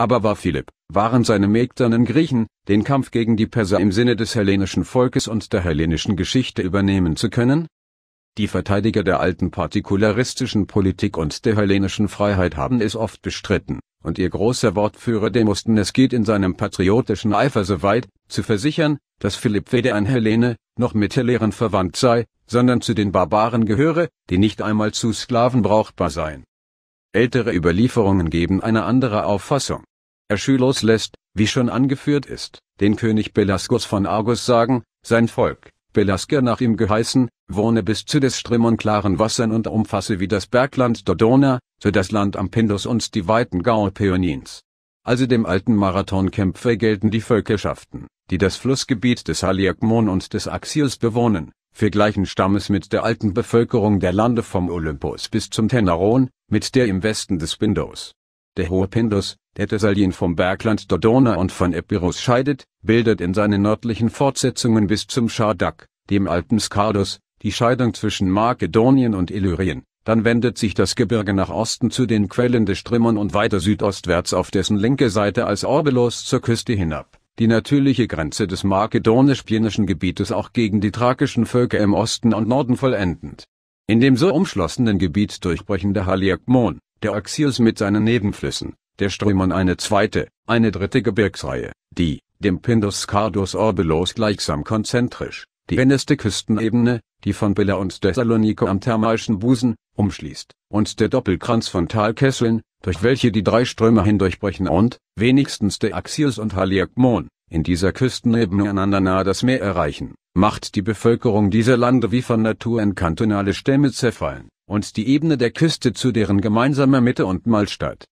Aber war Philipp, waren seine Mägdernen Griechen, den Kampf gegen die Perser im Sinne des hellenischen Volkes und der hellenischen Geschichte übernehmen zu können? Die Verteidiger der alten partikularistischen Politik und der hellenischen Freiheit haben es oft bestritten, und ihr großer Wortführer es geht in seinem patriotischen Eifer so weit, zu versichern, dass Philipp weder ein Hellene, noch mit Helleren verwandt sei, sondern zu den Barbaren gehöre, die nicht einmal zu Sklaven brauchbar seien Ältere Überlieferungen geben eine andere Auffassung. Aeschylus lässt, wie schon angeführt ist, den König Belaskus von Argus sagen, sein Volk, Belasker nach ihm geheißen, wohne bis zu des strimmern klaren Wassern und umfasse wie das Bergland Dodona, so das Land am Pindus und die weiten Gaue Peonins. Also dem alten Marathonkämpfer gelten die Völkerschaften, die das Flussgebiet des Haliakmon und des Axios bewohnen, für gleichen Stammes mit der alten Bevölkerung der Lande vom Olympus bis zum Teneron, mit der im Westen des Pindos. Der hohe Pindus, der Thessalien vom Bergland Dodona und von Epirus scheidet, bildet in seinen nördlichen Fortsetzungen bis zum Schardak, dem alten Skardus, die Scheidung zwischen Makedonien und Illyrien, dann wendet sich das Gebirge nach Osten zu den Quellen des Strimmern und weiter südostwärts auf dessen linke Seite als Orbelos zur Küste hinab, die natürliche Grenze des makedonisch-pienischen Gebietes auch gegen die thrakischen Völker im Osten und Norden vollendend in dem so umschlossenen Gebiet durchbrechen der Haliakmon, der Axios mit seinen Nebenflüssen, der Strömon eine zweite, eine dritte Gebirgsreihe, die, dem Pindus Cardus Orbelos gleichsam konzentrisch, die inneste Küstenebene, die von Bella und Thessaloniko am thermalischen Busen, umschließt, und der Doppelkranz von Talkesseln, durch welche die drei Ströme hindurchbrechen und, wenigstens der Axios und Haliakmon, in dieser Küstenebene einander nahe das Meer erreichen macht die Bevölkerung dieser Lande wie von Natur in kantonale Stämme zerfallen, und die Ebene der Küste zu deren gemeinsamer Mitte und Mahlstatt.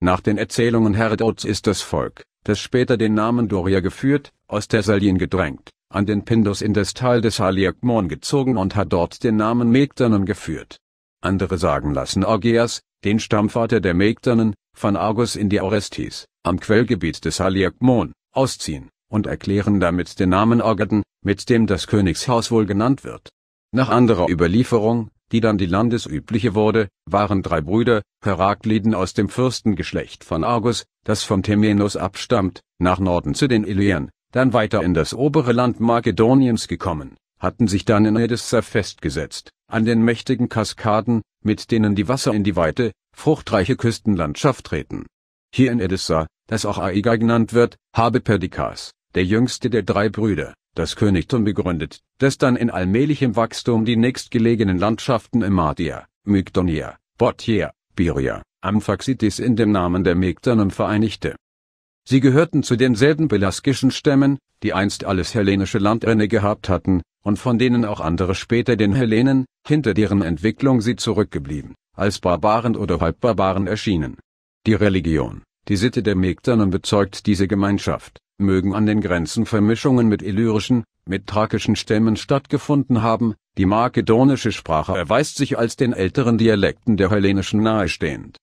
Nach den Erzählungen Herodots ist das Volk, das später den Namen Doria geführt, aus Thessalien gedrängt, an den Pindus in das Tal des Haliakmon gezogen und hat dort den Namen Megdanen geführt. Andere sagen lassen Augeas, den Stammvater der Megdanen, von Argus in die Orestis, am Quellgebiet des Haliakmon, ausziehen und erklären damit den Namen Ogaden, mit dem das Königshaus wohl genannt wird. Nach anderer Überlieferung, die dann die landesübliche wurde, waren drei Brüder, Herakliden aus dem Fürstengeschlecht von Argus, das vom Temenos abstammt, nach Norden zu den Ilyern, dann weiter in das obere Land Makedoniens gekommen, hatten sich dann in Edessa festgesetzt, an den mächtigen Kaskaden, mit denen die Wasser in die weite, fruchtreiche Küstenlandschaft treten. Hier in Edessa, das auch Aiga genannt wird, habe Perdikas, der jüngste der drei Brüder, das Königtum begründet, das dann in allmählichem Wachstum die nächstgelegenen Landschaften Emadia, Mygdonia, Botia, Biria, Amphaxitis in dem Namen der Mygdanum vereinigte. Sie gehörten zu denselben belaskischen Stämmen, die einst alles hellenische Land inne gehabt hatten, und von denen auch andere später den Hellenen, hinter deren Entwicklung sie zurückgeblieben, als Barbaren oder Halbbarbaren erschienen. Die Religion, die Sitte der Mygdanen bezeugt diese Gemeinschaft mögen an den Grenzen Vermischungen mit illyrischen, mit thrakischen Stämmen stattgefunden haben, die makedonische Sprache erweist sich als den älteren Dialekten der hellenischen nahestehend.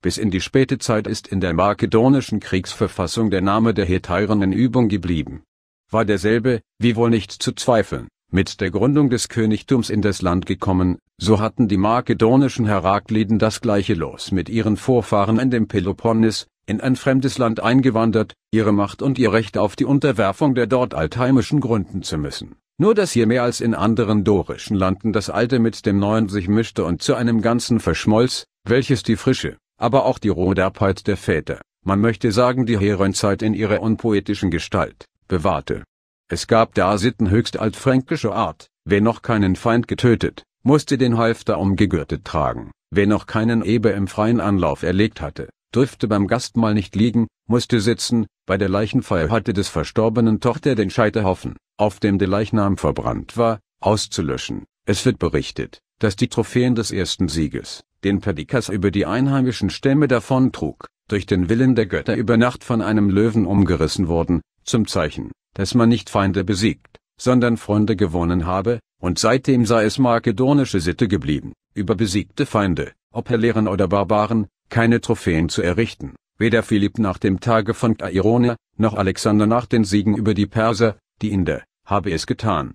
Bis in die späte Zeit ist in der makedonischen Kriegsverfassung der Name der Hetären in Übung geblieben. War derselbe, wie wohl nicht zu zweifeln, mit der Gründung des Königtums in das Land gekommen, so hatten die makedonischen Herakliden das gleiche Los mit ihren Vorfahren in dem Peloponnes, in ein fremdes Land eingewandert, ihre Macht und ihr Recht auf die Unterwerfung der dort Altheimischen gründen zu müssen. Nur dass hier mehr als in anderen dorischen Landen das Alte mit dem Neuen sich mischte und zu einem Ganzen verschmolz, welches die Frische, aber auch die rohe Derbheit der Väter, man möchte sagen die Herenzeit in ihrer unpoetischen Gestalt, bewahrte. Es gab da Sitten höchst altfränkischer Art, wer noch keinen Feind getötet, musste den Halfter umgegürtet tragen, wer noch keinen Eber im freien Anlauf erlegt hatte, dürfte beim Gastmahl nicht liegen, musste sitzen, bei der Leichenfeier hatte des verstorbenen Tochter den Scheiterhaufen, auf dem der Leichnam verbrannt war, auszulöschen. Es wird berichtet, dass die Trophäen des ersten Sieges, den Perdikas über die einheimischen Stämme davontrug, durch den Willen der Götter über Nacht von einem Löwen umgerissen wurden, zum Zeichen, dass man nicht Feinde besiegt, sondern Freunde gewonnen habe, und seitdem sei es makedonische Sitte geblieben, über besiegte Feinde, ob Helären oder Barbaren, keine Trophäen zu errichten. Weder Philipp nach dem Tage von Tairone, noch Alexander nach den Siegen über die Perser, die Inder, habe es getan.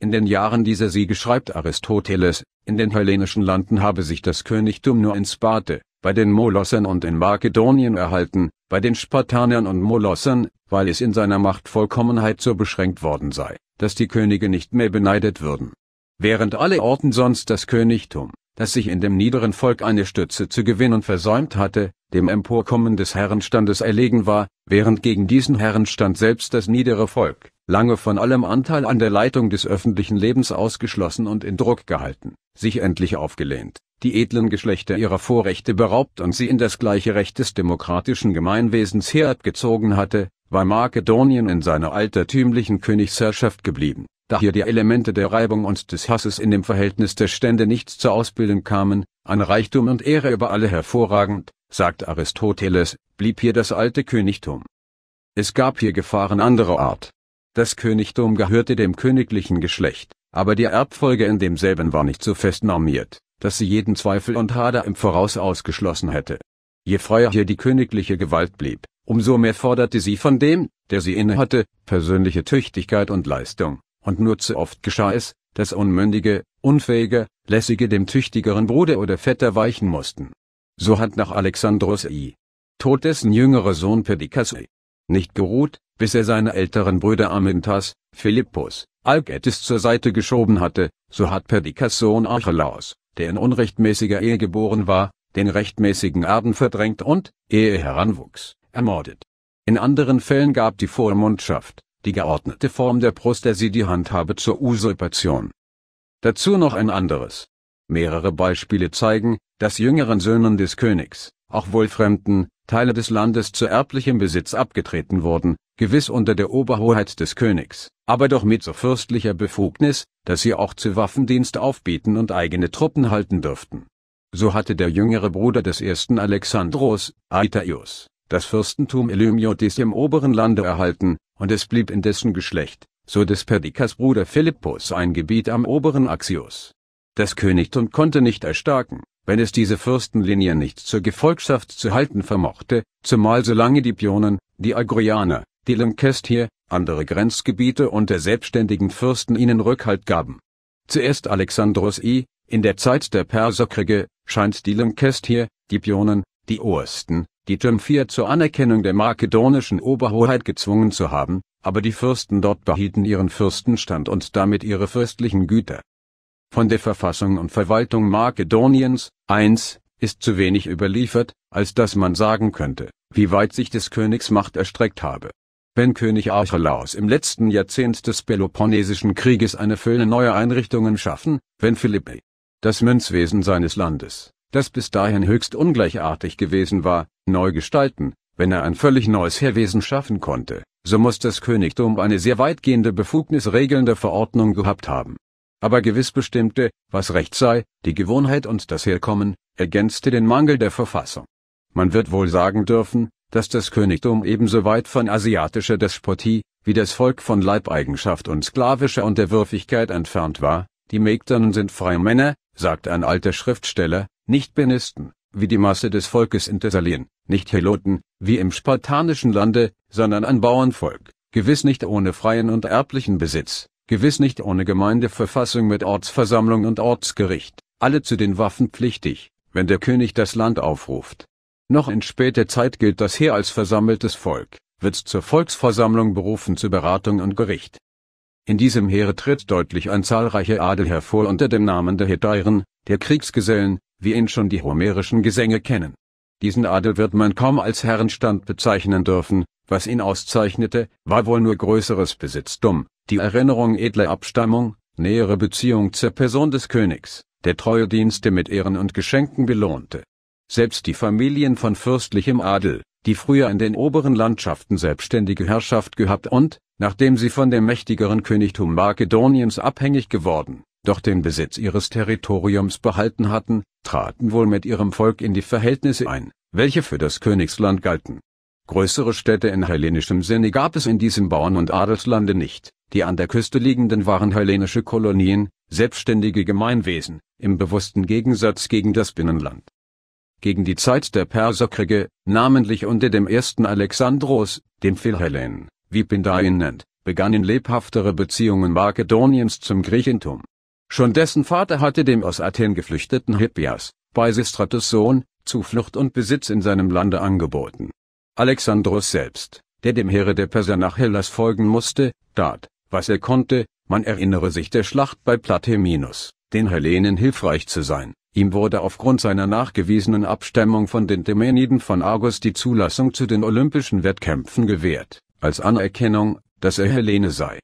In den Jahren dieser Siege schreibt Aristoteles, in den hellenischen Landen habe sich das Königtum nur in Sparte, bei den Molossern und in Makedonien erhalten, bei den Spartanern und Molossern, weil es in seiner Machtvollkommenheit so beschränkt worden sei, dass die Könige nicht mehr beneidet würden. Während alle Orten sonst das Königtum das sich in dem niederen Volk eine Stütze zu gewinnen versäumt hatte, dem Emporkommen des Herrenstandes erlegen war, während gegen diesen Herrenstand selbst das niedere Volk, lange von allem Anteil an der Leitung des öffentlichen Lebens ausgeschlossen und in Druck gehalten, sich endlich aufgelehnt, die edlen Geschlechter ihrer Vorrechte beraubt und sie in das gleiche Recht des demokratischen Gemeinwesens herabgezogen hatte, war Makedonien in seiner altertümlichen Königsherrschaft geblieben da hier die Elemente der Reibung und des Hasses in dem Verhältnis der Stände nichts zu ausbilden kamen, an Reichtum und Ehre über alle hervorragend, sagt Aristoteles, blieb hier das alte Königtum. Es gab hier Gefahren anderer Art. Das Königtum gehörte dem königlichen Geschlecht, aber die Erbfolge in demselben war nicht so fest normiert, dass sie jeden Zweifel und Hader im Voraus ausgeschlossen hätte. Je freier hier die königliche Gewalt blieb, umso mehr forderte sie von dem, der sie innehatte, persönliche Tüchtigkeit und Leistung. Und nur zu oft geschah es, dass Unmündige, Unfähige, Lässige dem tüchtigeren Bruder oder Vetter weichen mussten. So hat nach Alexandros I. Tod dessen jüngerer Sohn I. nicht geruht, bis er seine älteren Brüder Amintas, Philippus, Algetis zur Seite geschoben hatte, so hat Perdikas Sohn Archelaus, der in unrechtmäßiger Ehe geboren war, den rechtmäßigen Erben verdrängt und, ehe er heranwuchs, ermordet. In anderen Fällen gab die Vormundschaft, die geordnete Form der Prosthesie die Handhabe zur Usurpation. Dazu noch ein anderes. Mehrere Beispiele zeigen, dass jüngeren Söhnen des Königs, auch wohl Fremden, Teile des Landes zu erblichem Besitz abgetreten wurden, gewiss unter der Oberhoheit des Königs, aber doch mit so fürstlicher Befugnis, dass sie auch zu Waffendienst aufbieten und eigene Truppen halten dürften. So hatte der jüngere Bruder des ersten Alexandros, Aitaios, das Fürstentum Elymiotis im oberen Lande erhalten, und es blieb in dessen Geschlecht, so des Perdikas Bruder Philippus ein Gebiet am oberen Axios. Das Königtum konnte nicht erstarken, wenn es diese Fürstenlinie nicht zur Gefolgschaft zu halten vermochte, zumal solange die Pionen, die Agrianer, die Lancestier, andere Grenzgebiete und der selbstständigen Fürsten ihnen Rückhalt gaben. Zuerst Alexandros I, in der Zeit der Perserkriege, scheint die Lancestier, die Pionen, die Osten, die Türm IV zur Anerkennung der makedonischen Oberhoheit gezwungen zu haben, aber die Fürsten dort behielten ihren Fürstenstand und damit ihre fürstlichen Güter. Von der Verfassung und Verwaltung Makedoniens, 1, ist zu wenig überliefert, als dass man sagen könnte, wie weit sich des Königs Macht erstreckt habe. Wenn König Archelaus im letzten Jahrzehnt des Peloponnesischen Krieges eine Fülle neuer Einrichtungen schaffen, wenn Philippi das Münzwesen seines Landes das bis dahin höchst ungleichartig gewesen war, neu gestalten, wenn er ein völlig neues Heerwesen schaffen konnte, so muss das Königtum eine sehr weitgehende Befugnis regelnder Verordnung gehabt haben. Aber gewiss bestimmte, was Recht sei, die Gewohnheit und das Herkommen, ergänzte den Mangel der Verfassung. Man wird wohl sagen dürfen, dass das Königtum ebenso weit von asiatischer Despotie, wie das Volk von Leibeigenschaft und sklavischer Unterwürfigkeit entfernt war, die Mägdern sind freie Männer, sagt ein alter Schriftsteller, nicht Benisten, wie die Masse des Volkes in Thessalien, nicht Heloten, wie im spartanischen Lande, sondern ein Bauernvolk, gewiss nicht ohne freien und erblichen Besitz, gewiss nicht ohne Gemeindeverfassung mit Ortsversammlung und Ortsgericht, alle zu den Waffen pflichtig, wenn der König das Land aufruft. Noch in später Zeit gilt das Heer als versammeltes Volk, wird zur Volksversammlung berufen zur Beratung und Gericht. In diesem Heere tritt deutlich ein zahlreicher Adel hervor unter dem Namen der Hedeiren, der Kriegsgesellen, wie ihn schon die homerischen Gesänge kennen. Diesen Adel wird man kaum als Herrenstand bezeichnen dürfen, was ihn auszeichnete, war wohl nur größeres Besitztum, die Erinnerung edler Abstammung, nähere Beziehung zur Person des Königs, der treue Dienste mit Ehren und Geschenken belohnte. Selbst die Familien von fürstlichem Adel, die früher in den oberen Landschaften selbstständige Herrschaft gehabt und, nachdem sie von dem mächtigeren Königtum Makedoniens abhängig geworden doch den Besitz ihres Territoriums behalten hatten, traten wohl mit ihrem Volk in die Verhältnisse ein, welche für das Königsland galten. Größere Städte in hellenischem Sinne gab es in diesem Bauern- und Adelslande nicht, die an der Küste liegenden waren hellenische Kolonien, selbstständige Gemeinwesen, im bewussten Gegensatz gegen das Binnenland. Gegen die Zeit der Perserkriege, namentlich unter dem ersten Alexandros, dem Philhellen, wie Pindar ihn nennt, begannen lebhaftere Beziehungen Makedoniens zum Griechentum. Schon dessen Vater hatte dem aus Athen geflüchteten Hippias, Peisistrates Sohn, Zuflucht und Besitz in seinem Lande angeboten. Alexandros selbst, der dem Heere der Perser nach Hellas folgen musste, tat, was er konnte, man erinnere sich der Schlacht bei Plateminus, den Hellenen hilfreich zu sein. Ihm wurde aufgrund seiner nachgewiesenen Abstammung von den Demeniden von Argos die Zulassung zu den Olympischen Wettkämpfen gewährt, als Anerkennung, dass er Hellene sei.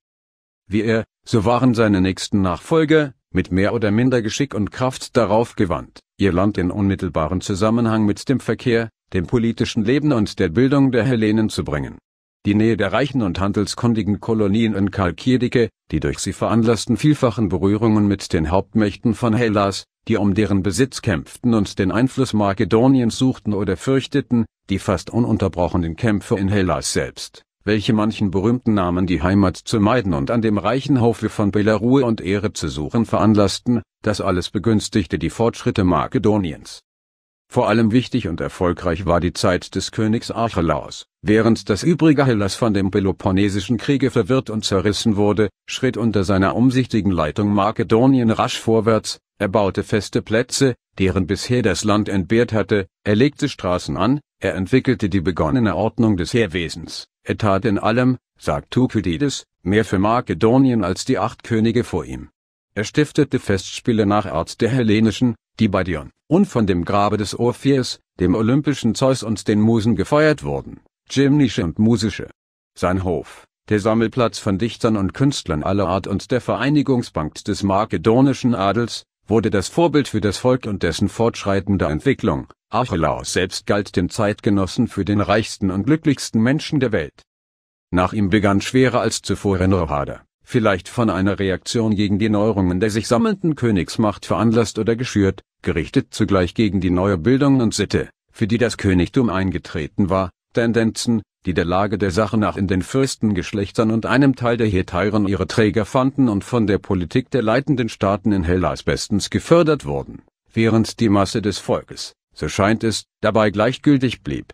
Wie er, so waren seine nächsten Nachfolger, mit mehr oder minder Geschick und Kraft darauf gewandt, ihr Land in unmittelbaren Zusammenhang mit dem Verkehr, dem politischen Leben und der Bildung der Hellenen zu bringen. Die Nähe der reichen und handelskundigen Kolonien in Chalkidike, die durch sie veranlassten vielfachen Berührungen mit den Hauptmächten von Hellas, die um deren Besitz kämpften und den Einfluss Makedoniens suchten oder fürchteten, die fast ununterbrochenen Kämpfe in Hellas selbst welche manchen berühmten Namen die Heimat zu meiden und an dem reichen Hofe von Belarue und Ehre zu suchen veranlassten, das alles begünstigte die Fortschritte Makedoniens. Vor allem wichtig und erfolgreich war die Zeit des Königs Archelaus, während das übrige Hellas von dem Peloponnesischen Kriege verwirrt und zerrissen wurde, schritt unter seiner umsichtigen Leitung Makedonien rasch vorwärts, er baute feste Plätze, deren bisher das Land entbehrt hatte, er legte Straßen an, er entwickelte die begonnene Ordnung des Heerwesens, er tat in allem, sagt Thukydides, mehr für Makedonien als die acht Könige vor ihm. Er stiftete Festspiele nach Art der hellenischen, die bei Dion und von dem Grabe des Orpheus, dem olympischen Zeus und den Musen gefeiert wurden, gymnische und musische. Sein Hof, der Sammelplatz von Dichtern und Künstlern aller Art und der Vereinigungsbank des makedonischen Adels, wurde das Vorbild für das Volk und dessen fortschreitende Entwicklung. Archelaus selbst galt den Zeitgenossen für den reichsten und glücklichsten Menschen der Welt. Nach ihm begann schwerer als zuvor Renohader, vielleicht von einer Reaktion gegen die Neuerungen der sich sammelnden Königsmacht veranlasst oder geschürt, gerichtet zugleich gegen die neue Bildung und Sitte, für die das Königtum eingetreten war, Tendenzen, die der Lage der Sache nach in den Fürstengeschlechtern und einem Teil der Hetairen ihre Träger fanden und von der Politik der leitenden Staaten in Hellas bestens gefördert wurden, während die Masse des Volkes, so scheint es, dabei gleichgültig blieb.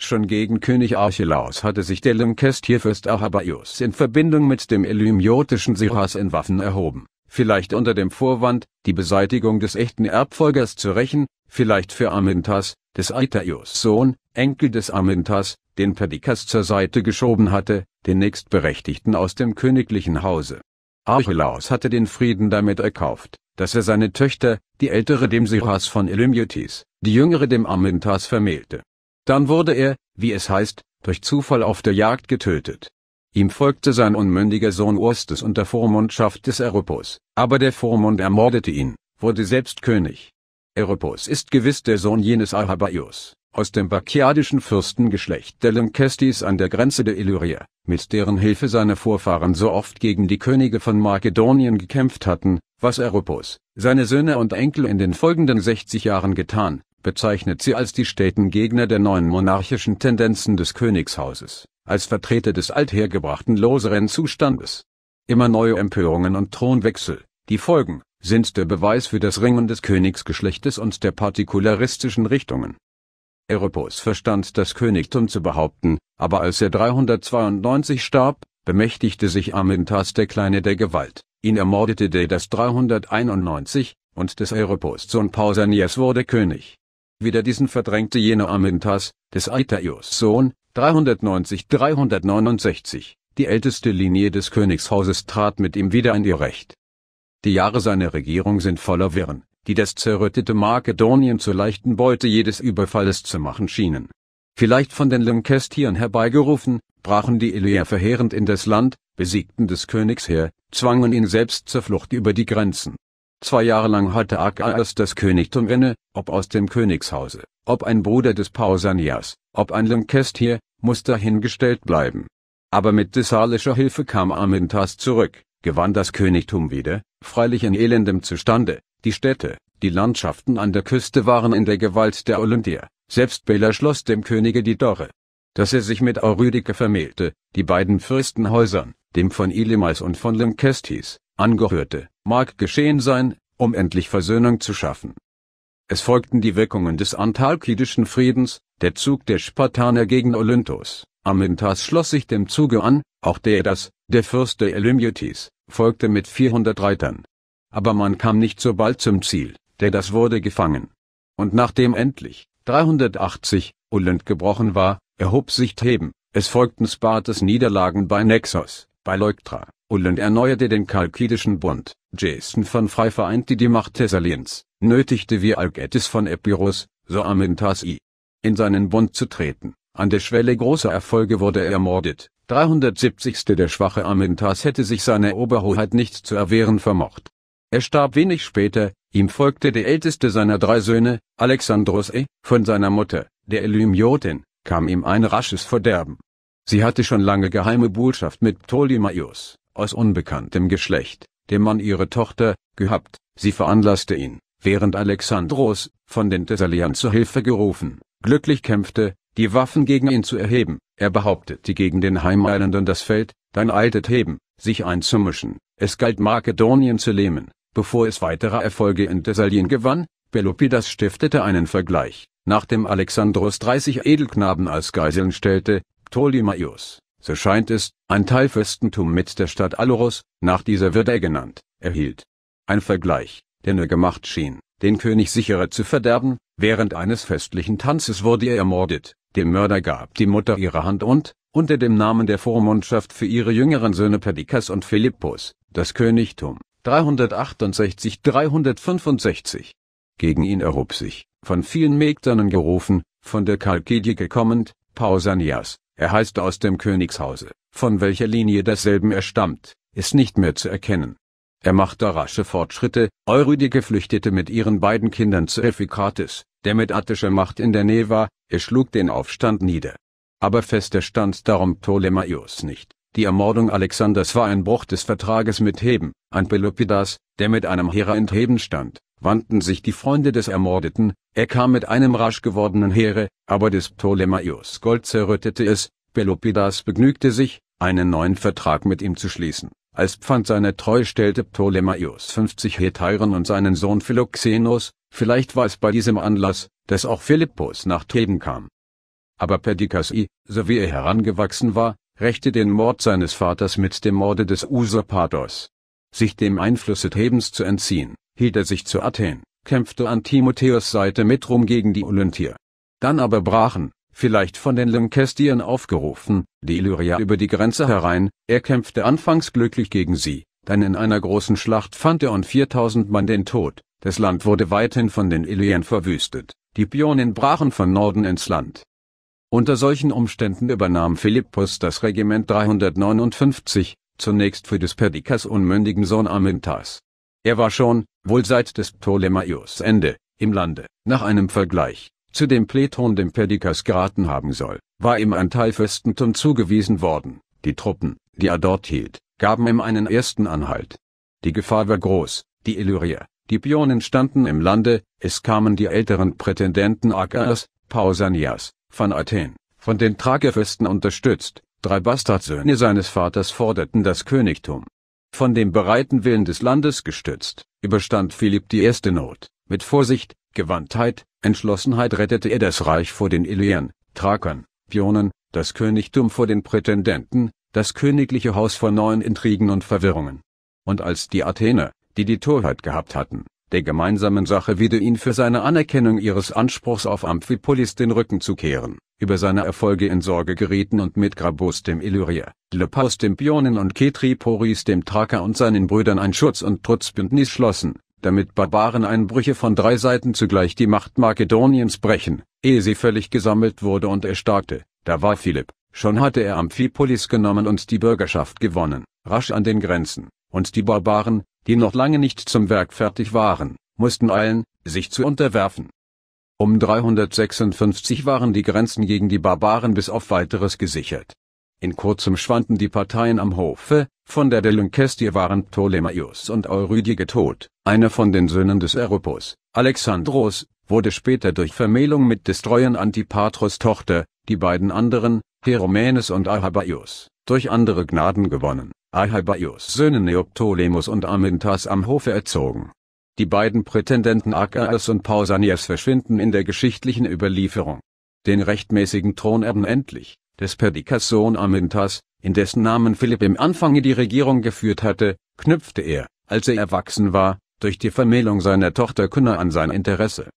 Schon gegen König Archelaus hatte sich der Limkestierfürst Arrhabaius in Verbindung mit dem elymiotischen Siras in Waffen erhoben, vielleicht unter dem Vorwand, die Beseitigung des echten Erbfolgers zu rächen, vielleicht für Amintas, des Aitaius Sohn, Enkel des Amintas, den Perdikas zur Seite geschoben hatte, den Nächstberechtigten aus dem königlichen Hause. Archelaus hatte den Frieden damit erkauft, dass er seine Töchter, die ältere dem Siras von Elymjötis, die jüngere dem Amyntas vermählte. Dann wurde er, wie es heißt, durch Zufall auf der Jagd getötet. Ihm folgte sein unmündiger Sohn Urstes unter Vormundschaft des Eropos, aber der Vormund ermordete ihn, wurde selbst König. Eropos ist gewiss der Sohn jenes Ahabaios aus dem bakiadischen Fürstengeschlecht der Lynkestis an der Grenze der Illyrier, mit deren Hilfe seine Vorfahren so oft gegen die Könige von Makedonien gekämpft hatten, was Eropos, seine Söhne und Enkel in den folgenden 60 Jahren getan, bezeichnet sie als die steten Gegner der neuen monarchischen Tendenzen des Königshauses, als Vertreter des althergebrachten loseren Zustandes. Immer neue Empörungen und Thronwechsel, die Folgen, sind der Beweis für das Ringen des Königsgeschlechtes und der partikularistischen Richtungen. Eropos verstand das Königtum zu behaupten, aber als er 392 starb, bemächtigte sich Amyntas der Kleine der Gewalt, ihn ermordete der das 391, und des Eropos Sohn Pausanias wurde König. Wieder diesen verdrängte jener Amyntas, des Aitaios Sohn, 390-369, die älteste Linie des Königshauses trat mit ihm wieder in ihr Recht. Die Jahre seiner Regierung sind voller Wirren, die das zerrüttete Makedonien zur leichten Beute jedes Überfalles zu machen schienen. Vielleicht von den Lancastiern herbeigerufen, brachen die Eleer verheerend in das Land, besiegten des Königs her, zwangen ihn selbst zur Flucht über die Grenzen. Zwei Jahre lang hatte Archaeas das Königtum inne, ob aus dem Königshause, ob ein Bruder des Pausanias, ob ein Lancastier, musste hingestellt bleiben. Aber mit thessalischer Hilfe kam Amyntas zurück, gewann das Königtum wieder, freilich in elendem Zustande, die Städte, die Landschaften an der Küste waren in der Gewalt der Olympier, selbst Bela schloss dem Könige die Dore. Dass er sich mit Eurydike vermählte, die beiden Fürstenhäusern, dem von Ilimais und von Limkestis, angehörte, mag geschehen sein, um endlich Versöhnung zu schaffen. Es folgten die Wirkungen des antalkidischen Friedens, der Zug der Spartaner gegen Olynthos, Amyntas schloss sich dem Zuge an, auch der das, der Fürst der Elymytis, folgte mit 400 Reitern. Aber man kam nicht so bald zum Ziel, der das wurde gefangen. Und nachdem endlich 380 Ulland gebrochen war, erhob sich Theben, es folgten Spartes Niederlagen bei Nexos, bei Leuktra, Ulland erneuerte den Chalkidischen Bund, Jason von Frey vereinte die Macht Thessaliens, nötigte wie Algetis von Epirus, so I. in seinen Bund zu treten, an der Schwelle großer Erfolge wurde er ermordet, 370. Der schwache Amintas hätte sich seiner Oberhoheit nicht zu erwehren vermocht. Er starb wenig später, ihm folgte der älteste seiner drei Söhne, Alexandros E., von seiner Mutter, der Elymiotin, kam ihm ein rasches Verderben. Sie hatte schon lange geheime Botschaft mit Ptolemaios, aus unbekanntem Geschlecht, dem Mann ihre Tochter, gehabt, sie veranlasste ihn, während Alexandros, von den Thessaliern zur Hilfe gerufen, glücklich kämpfte, die Waffen gegen ihn zu erheben, er behauptete gegen den Heimeilenden das Feld, dann eiltet heben, sich einzumischen, es galt Makedonien zu lähmen, Bevor es weitere Erfolge in Thessalien gewann, Pelopidas stiftete einen Vergleich, nachdem Alexandros 30 Edelknaben als Geiseln stellte, Ptolemaios, so scheint es, ein Teilfürstentum mit der Stadt Aluros, nach dieser wird er genannt, erhielt. Ein Vergleich, der nur gemacht schien, den König sicherer zu verderben, während eines festlichen Tanzes wurde er ermordet, dem Mörder gab die Mutter ihre Hand und, unter dem Namen der Vormundschaft für ihre jüngeren Söhne Perdiccas und Philippos, das Königtum. 368 365. Gegen ihn erhob sich, von vielen Mägdernen gerufen, von der Chalkidike kommend, Pausanias, er heißt aus dem Königshause, von welcher Linie desselben er stammt, ist nicht mehr zu erkennen. Er machte rasche Fortschritte, Eurydike flüchtete mit ihren beiden Kindern zu Ephikrates, der mit attischer Macht in der Nähe war, er schlug den Aufstand nieder. Aber fester stand darum Ptolemaios nicht. Die Ermordung Alexanders war ein Bruch des Vertrages mit Heben, an Pelopidas, der mit einem Heer in Theben stand, wandten sich die Freunde des Ermordeten, er kam mit einem rasch gewordenen Heere, aber des Ptolemaios Gold zerrüttete es, Pelopidas begnügte sich, einen neuen Vertrag mit ihm zu schließen. Als Pfand seiner Treue stellte Ptolemaios 50 Hetären und seinen Sohn Philoxenos, vielleicht war es bei diesem Anlass, dass auch Philippos nach Theben kam. Aber I, so wie er herangewachsen war, rächte den Mord seines Vaters mit dem Morde des Usurpators. Sich dem Einflusse Thebens zu entziehen, hielt er sich zu Athen, kämpfte an Timotheus Seite mit Rom gegen die Olympier. Dann aber brachen, vielleicht von den Lynkestiern aufgerufen, die Illyria über die Grenze herein, er kämpfte anfangs glücklich gegen sie, dann in einer großen Schlacht fand er und 4000 Mann den Tod, das Land wurde weithin von den Illyern verwüstet, die Pionen brachen von Norden ins Land, unter solchen Umständen übernahm Philippus das Regiment 359, zunächst für des Perdikas unmündigen Sohn Amyntas. Er war schon, wohl seit des Ptolemaios Ende, im Lande, nach einem Vergleich, zu dem Pleton dem Perdikas geraten haben soll, war ihm ein Teilfürstentum zugewiesen worden. Die Truppen, die er dort hielt, gaben ihm einen ersten Anhalt. Die Gefahr war groß, die Illyrier, die Pionen standen im Lande, es kamen die älteren Prätendenten Akas, Pausanias, von Athen, von den Thrakerfürsten unterstützt, drei Bastardsöhne seines Vaters forderten das Königtum. Von dem bereiten Willen des Landes gestützt, überstand Philipp die erste Not, mit Vorsicht, Gewandtheit, Entschlossenheit rettete er das Reich vor den Illyern, Trakern, Pionen, das Königtum vor den Prätendenten, das königliche Haus vor neuen Intrigen und Verwirrungen. Und als die Athener, die die Torheit gehabt hatten, der gemeinsamen Sache wieder ihn für seine Anerkennung ihres Anspruchs auf Amphipolis den Rücken zu kehren, über seine Erfolge in Sorge gerieten und mit Grabus dem Illyrier, Lepaus dem Pionen und Ketriporis dem Thraker und seinen Brüdern ein Schutz- und Trutzbündnis schlossen, damit Barbaren Einbrüche von drei Seiten zugleich die Macht Makedoniens brechen, ehe sie völlig gesammelt wurde und erstarkte, da war Philipp, schon hatte er Amphipolis genommen und die Bürgerschaft gewonnen, rasch an den Grenzen, und die Barbaren, die noch lange nicht zum Werk fertig waren, mussten eilen, sich zu unterwerfen. Um 356 waren die Grenzen gegen die Barbaren bis auf weiteres gesichert. In kurzem schwanden die Parteien am Hofe, von der der Lynkestie waren Ptolemaios und Eurydige tot, einer von den Söhnen des Eropos, Alexandros, wurde später durch Vermählung mit des treuen Antipatros Tochter, die beiden anderen, Heromenes und Ahabaios, durch andere Gnaden gewonnen. Ahaios Söhne Neoptolemus und Amyntas am Hofe erzogen. Die beiden Prätendenten Akaas und Pausanias verschwinden in der geschichtlichen Überlieferung. Den rechtmäßigen Thron erben endlich, des Perdikas Sohn Amyntas, in dessen Namen Philipp im Anfange die Regierung geführt hatte, knüpfte er, als er erwachsen war, durch die Vermählung seiner Tochter Kynna an sein Interesse.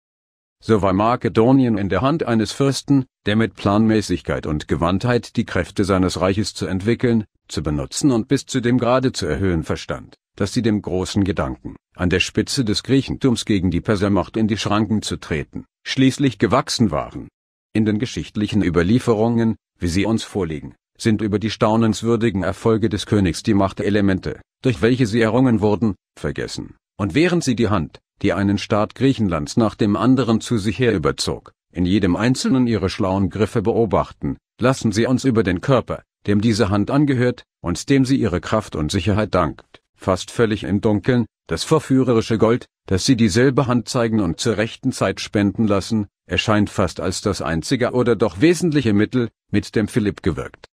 So war Makedonien in der Hand eines Fürsten, der mit Planmäßigkeit und Gewandtheit die Kräfte seines Reiches zu entwickeln, zu benutzen und bis zu dem Grade zu erhöhen verstand, dass sie dem großen Gedanken, an der Spitze des Griechentums gegen die Persermacht in die Schranken zu treten, schließlich gewachsen waren. In den geschichtlichen Überlieferungen, wie sie uns vorliegen, sind über die staunenswürdigen Erfolge des Königs die Machtelemente, durch welche sie errungen wurden, vergessen. Und während sie die Hand, die einen Staat Griechenlands nach dem anderen zu sich her überzog, in jedem Einzelnen ihre schlauen Griffe beobachten, lassen sie uns über den Körper, dem diese Hand angehört, und dem sie ihre Kraft und Sicherheit dankt, fast völlig im Dunkeln, das verführerische Gold, das sie dieselbe Hand zeigen und zur rechten Zeit spenden lassen, erscheint fast als das einzige oder doch wesentliche Mittel, mit dem Philipp gewirkt.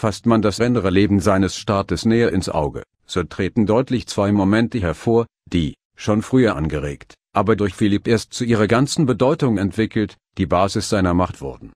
Fasst man das innere Leben seines Staates näher ins Auge, so treten deutlich zwei Momente hervor, die, schon früher angeregt, aber durch Philipp erst zu ihrer ganzen Bedeutung entwickelt, die Basis seiner Macht wurden.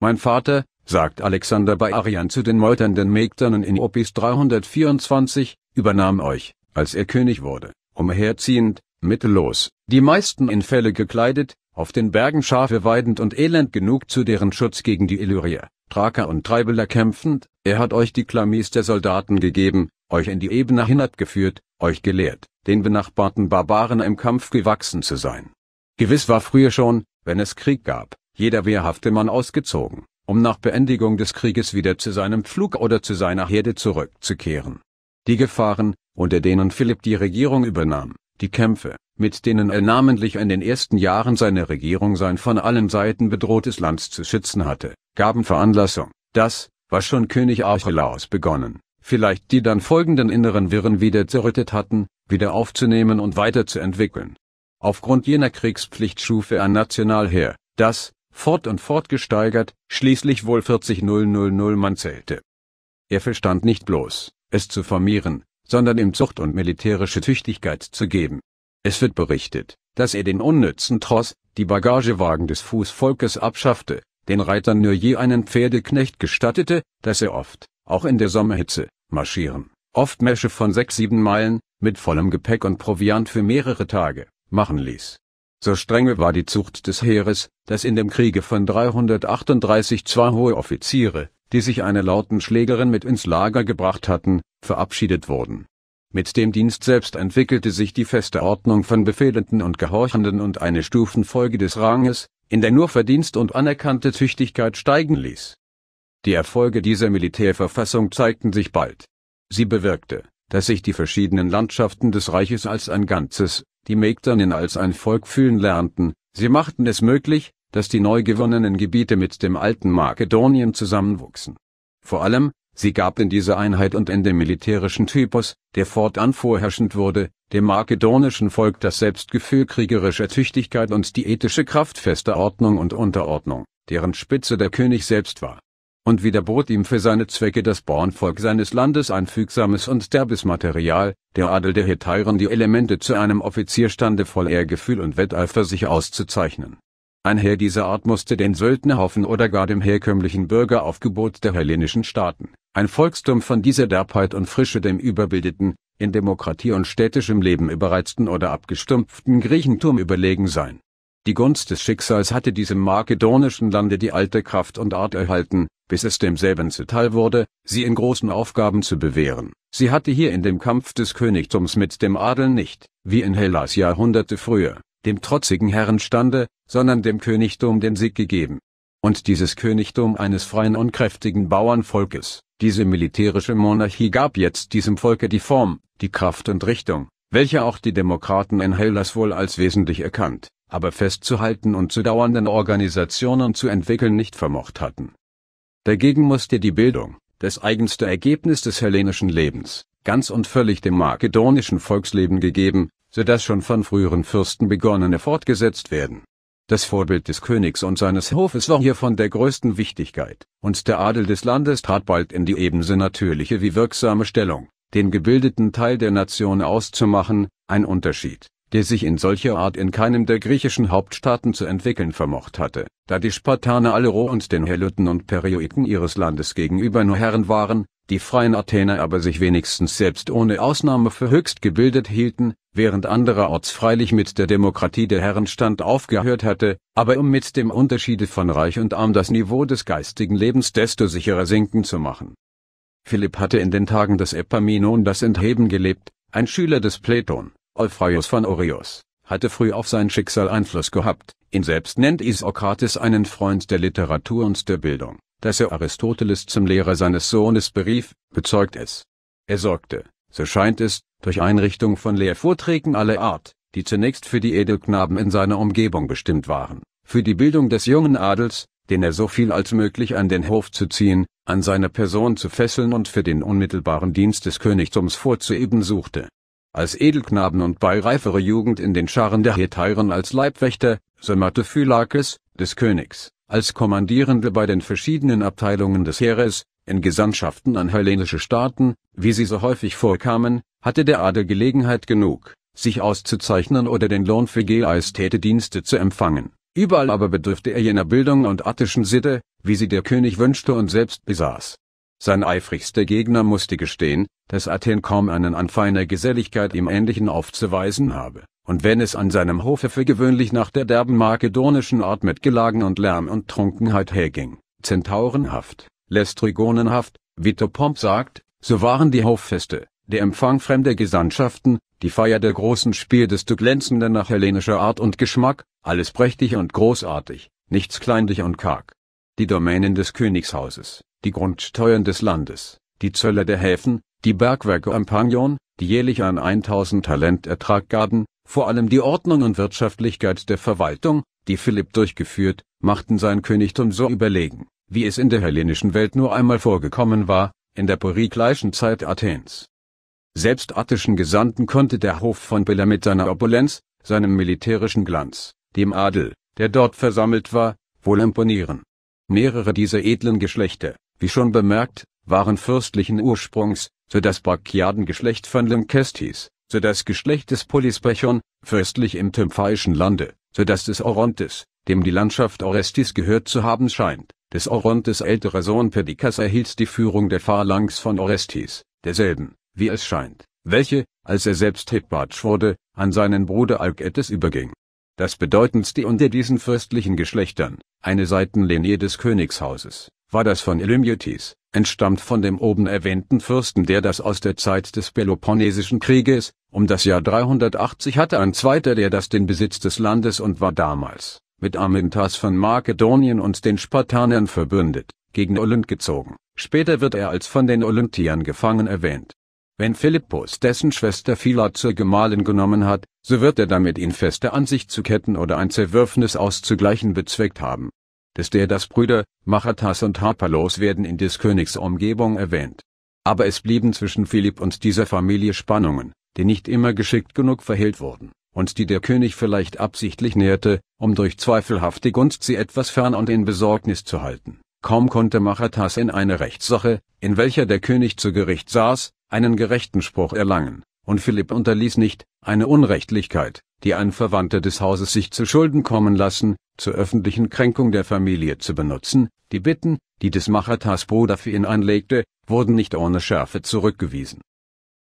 Mein Vater, sagt Alexander bei Arian zu den meuternden Mägdernen in Opis 324, übernahm euch, als er König wurde, umherziehend, mittellos, die meisten in Felle gekleidet, auf den Bergen Schafe weidend und elend genug zu deren Schutz gegen die Illyrier, Thraker und Treibeler kämpfend, er hat euch die Klamis der Soldaten gegeben, euch in die Ebene hinabgeführt, euch gelehrt, den benachbarten Barbaren im Kampf gewachsen zu sein. Gewiss war früher schon, wenn es Krieg gab, jeder wehrhafte Mann ausgezogen, um nach Beendigung des Krieges wieder zu seinem Pflug oder zu seiner Herde zurückzukehren. Die Gefahren, unter denen Philipp die Regierung übernahm, die Kämpfe, mit denen er namentlich in den ersten Jahren seiner Regierung sein von allen Seiten bedrohtes Land zu schützen hatte, gaben Veranlassung, das, was schon König Archelaus begonnen, vielleicht die dann folgenden inneren Wirren wieder zerrüttet hatten, wieder aufzunehmen und weiterzuentwickeln. Aufgrund jener Kriegspflicht schuf er ein Nationalheer, das, fort und fort gesteigert, schließlich wohl 40 000 Mann zählte. Er verstand nicht bloß, es zu formieren, sondern ihm Zucht und militärische Tüchtigkeit zu geben. Es wird berichtet, dass er den unnützen Tross, die Bagagewagen des Fußvolkes abschaffte, den Reitern nur je einen Pferdeknecht gestattete, dass er oft, auch in der Sommerhitze, marschieren, oft Mäsche von sechs sieben Meilen, mit vollem Gepäck und Proviant für mehrere Tage, machen ließ. So strenge war die Zucht des Heeres, dass in dem Kriege von 338 zwei hohe Offiziere, die sich einer lauten Schlägerin mit ins Lager gebracht hatten, verabschiedet wurden. Mit dem Dienst selbst entwickelte sich die feste Ordnung von Befehlenden und Gehorchenden und eine Stufenfolge des Ranges, in der nur Verdienst und anerkannte Tüchtigkeit steigen ließ. Die Erfolge dieser Militärverfassung zeigten sich bald. Sie bewirkte, dass sich die verschiedenen Landschaften des Reiches als ein Ganzes, die Mägdaninnen als ein Volk fühlen lernten, sie machten es möglich, dass die neu gewonnenen Gebiete mit dem alten Makedonien zusammenwuchsen. Vor allem, sie gab in dieser Einheit und in dem militärischen Typus, der fortan vorherrschend wurde, dem makedonischen Volk das Selbstgefühl kriegerischer Tüchtigkeit und die ethische Kraft fester Ordnung und Unterordnung, deren Spitze der König selbst war und wiederbot ihm für seine Zwecke das Bornvolk seines Landes ein fügsames und derbes Material, der Adel der Hetairen die Elemente zu einem Offizierstande voll Ehrgefühl und Wetteifer sich auszuzeichnen. Ein Heer dieser Art musste den Söldnerhaufen oder gar dem herkömmlichen Bürgeraufgebot der hellenischen Staaten, ein Volkstum von dieser Derbheit und Frische dem überbildeten, in Demokratie und städtischem Leben überreizten oder abgestumpften Griechentum überlegen sein. Die Gunst des Schicksals hatte diesem makedonischen Lande die alte Kraft und Art erhalten, bis es demselben zuteil wurde, sie in großen Aufgaben zu bewähren. Sie hatte hier in dem Kampf des Königtums mit dem Adel nicht, wie in Hellas Jahrhunderte früher, dem trotzigen Herrenstande, sondern dem Königtum den Sieg gegeben. Und dieses Königtum eines freien und kräftigen Bauernvolkes, diese militärische Monarchie gab jetzt diesem Volke die Form, die Kraft und Richtung, welche auch die Demokraten in Hellas wohl als wesentlich erkannt aber festzuhalten und zu dauernden Organisationen zu entwickeln nicht vermocht hatten. Dagegen musste die Bildung, das eigenste Ergebnis des hellenischen Lebens, ganz und völlig dem makedonischen Volksleben gegeben, so dass schon von früheren Fürsten begonnene fortgesetzt werden. Das Vorbild des Königs und seines Hofes war hier von der größten Wichtigkeit, und der Adel des Landes trat bald in die ebenso natürliche wie wirksame Stellung, den gebildeten Teil der Nation auszumachen, ein Unterschied, der sich in solcher Art in keinem der griechischen Hauptstaaten zu entwickeln vermocht hatte, da die Spartaner roh und den Heluten und Perioiken ihres Landes gegenüber nur Herren waren, die freien Athener aber sich wenigstens selbst ohne Ausnahme für höchst gebildet hielten, während andererorts freilich mit der Demokratie der Herrenstand aufgehört hatte, aber um mit dem Unterschiede von Reich und Arm das Niveau des geistigen Lebens desto sicherer sinken zu machen. Philipp hatte in den Tagen des Epaminon das Entheben gelebt, ein Schüler des Platon. Euphrates von Oreos, hatte früh auf sein Schicksal Einfluss gehabt. Ihn selbst nennt Isokrates einen Freund der Literatur und der Bildung. Dass er Aristoteles zum Lehrer seines Sohnes berief, bezeugt es. Er sorgte, so scheint es, durch Einrichtung von Lehrvorträgen aller Art, die zunächst für die Edelknaben in seiner Umgebung bestimmt waren, für die Bildung des jungen Adels, den er so viel als möglich an den Hof zu ziehen, an seine Person zu fesseln und für den unmittelbaren Dienst des Königtums vorzuüben suchte als Edelknaben und bei reiferer Jugend in den Scharen der Hetären als Leibwächter, Sematephylakes, des Königs, als Kommandierende bei den verschiedenen Abteilungen des Heeres, in Gesandtschaften an hellenische Staaten, wie sie so häufig vorkamen, hatte der Adel Gelegenheit genug, sich auszuzeichnen oder den Lohn für Geästhete-Dienste zu empfangen. Überall aber bedürfte er jener Bildung und attischen Sitte, wie sie der König wünschte und selbst besaß. Sein eifrigster Gegner musste gestehen, dass Athen kaum einen an feiner Geselligkeit im Ähnlichen aufzuweisen habe, und wenn es an seinem Hofe für gewöhnlich nach der derben makedonischen Art mit Gelagen und Lärm und Trunkenheit herging, Zentaurenhaft, lästrigonenhaft, wie Topomp sagt, so waren die Hoffeste, der Empfang fremder Gesandtschaften, die Feier der großen Spiel desto glänzender nach hellenischer Art und Geschmack, alles prächtig und großartig, nichts kleinlich und karg die Domänen des Königshauses, die Grundsteuern des Landes, die Zölle der Häfen, die Bergwerke am Pagnon, die jährlich an 1000 Talent Ertrag gaben, vor allem die Ordnung und Wirtschaftlichkeit der Verwaltung, die Philipp durchgeführt, machten sein Königtum so überlegen, wie es in der hellenischen Welt nur einmal vorgekommen war, in der perikleischen Zeit Athens. Selbst attischen Gesandten konnte der Hof von Bela mit seiner Opulenz, seinem militärischen Glanz, dem Adel, der dort versammelt war, wohl imponieren. Mehrere dieser edlen Geschlechter, wie schon bemerkt, waren fürstlichen Ursprungs, so das Barkiadengeschlecht von Lynkestis, so das Geschlecht des Polispechon, fürstlich im Tymphaischen Lande, so das des Orontes, dem die Landschaft Orestis gehört zu haben scheint. Des Orontes älterer Sohn Perdikas erhielt die Führung der Phalanx von Orestis, derselben, wie es scheint, welche, als er selbst Hipparch wurde, an seinen Bruder Alketes überging das bedeutendste unter diesen fürstlichen Geschlechtern, eine Seitenlinie des Königshauses, war das von Elymietes, entstammt von dem oben erwähnten Fürsten der das aus der Zeit des Peloponnesischen Krieges, um das Jahr 380 hatte ein zweiter der das den Besitz des Landes und war damals, mit Amyntas von Makedonien und den Spartanern verbündet, gegen Olynt gezogen, später wird er als von den Olympiern gefangen erwähnt. Wenn Philippus dessen Schwester Phila zur Gemahlin genommen hat, so wird er damit ihn feste an sich zu ketten oder ein Zerwürfnis auszugleichen bezweckt haben. Des der das Brüder, Machatas und Harpalos werden in des Königs Umgebung erwähnt. Aber es blieben zwischen Philipp und dieser Familie Spannungen, die nicht immer geschickt genug verhehlt wurden, und die der König vielleicht absichtlich näherte, um durch zweifelhafte Gunst sie etwas fern und in Besorgnis zu halten. Kaum konnte Machatas in einer Rechtssache, in welcher der König zu Gericht saß, einen gerechten Spruch erlangen, und Philipp unterließ nicht, eine Unrechtlichkeit, die ein Verwandter des Hauses sich zu Schulden kommen lassen, zur öffentlichen Kränkung der Familie zu benutzen, die Bitten, die des Machatas Bruder für ihn einlegte, wurden nicht ohne Schärfe zurückgewiesen.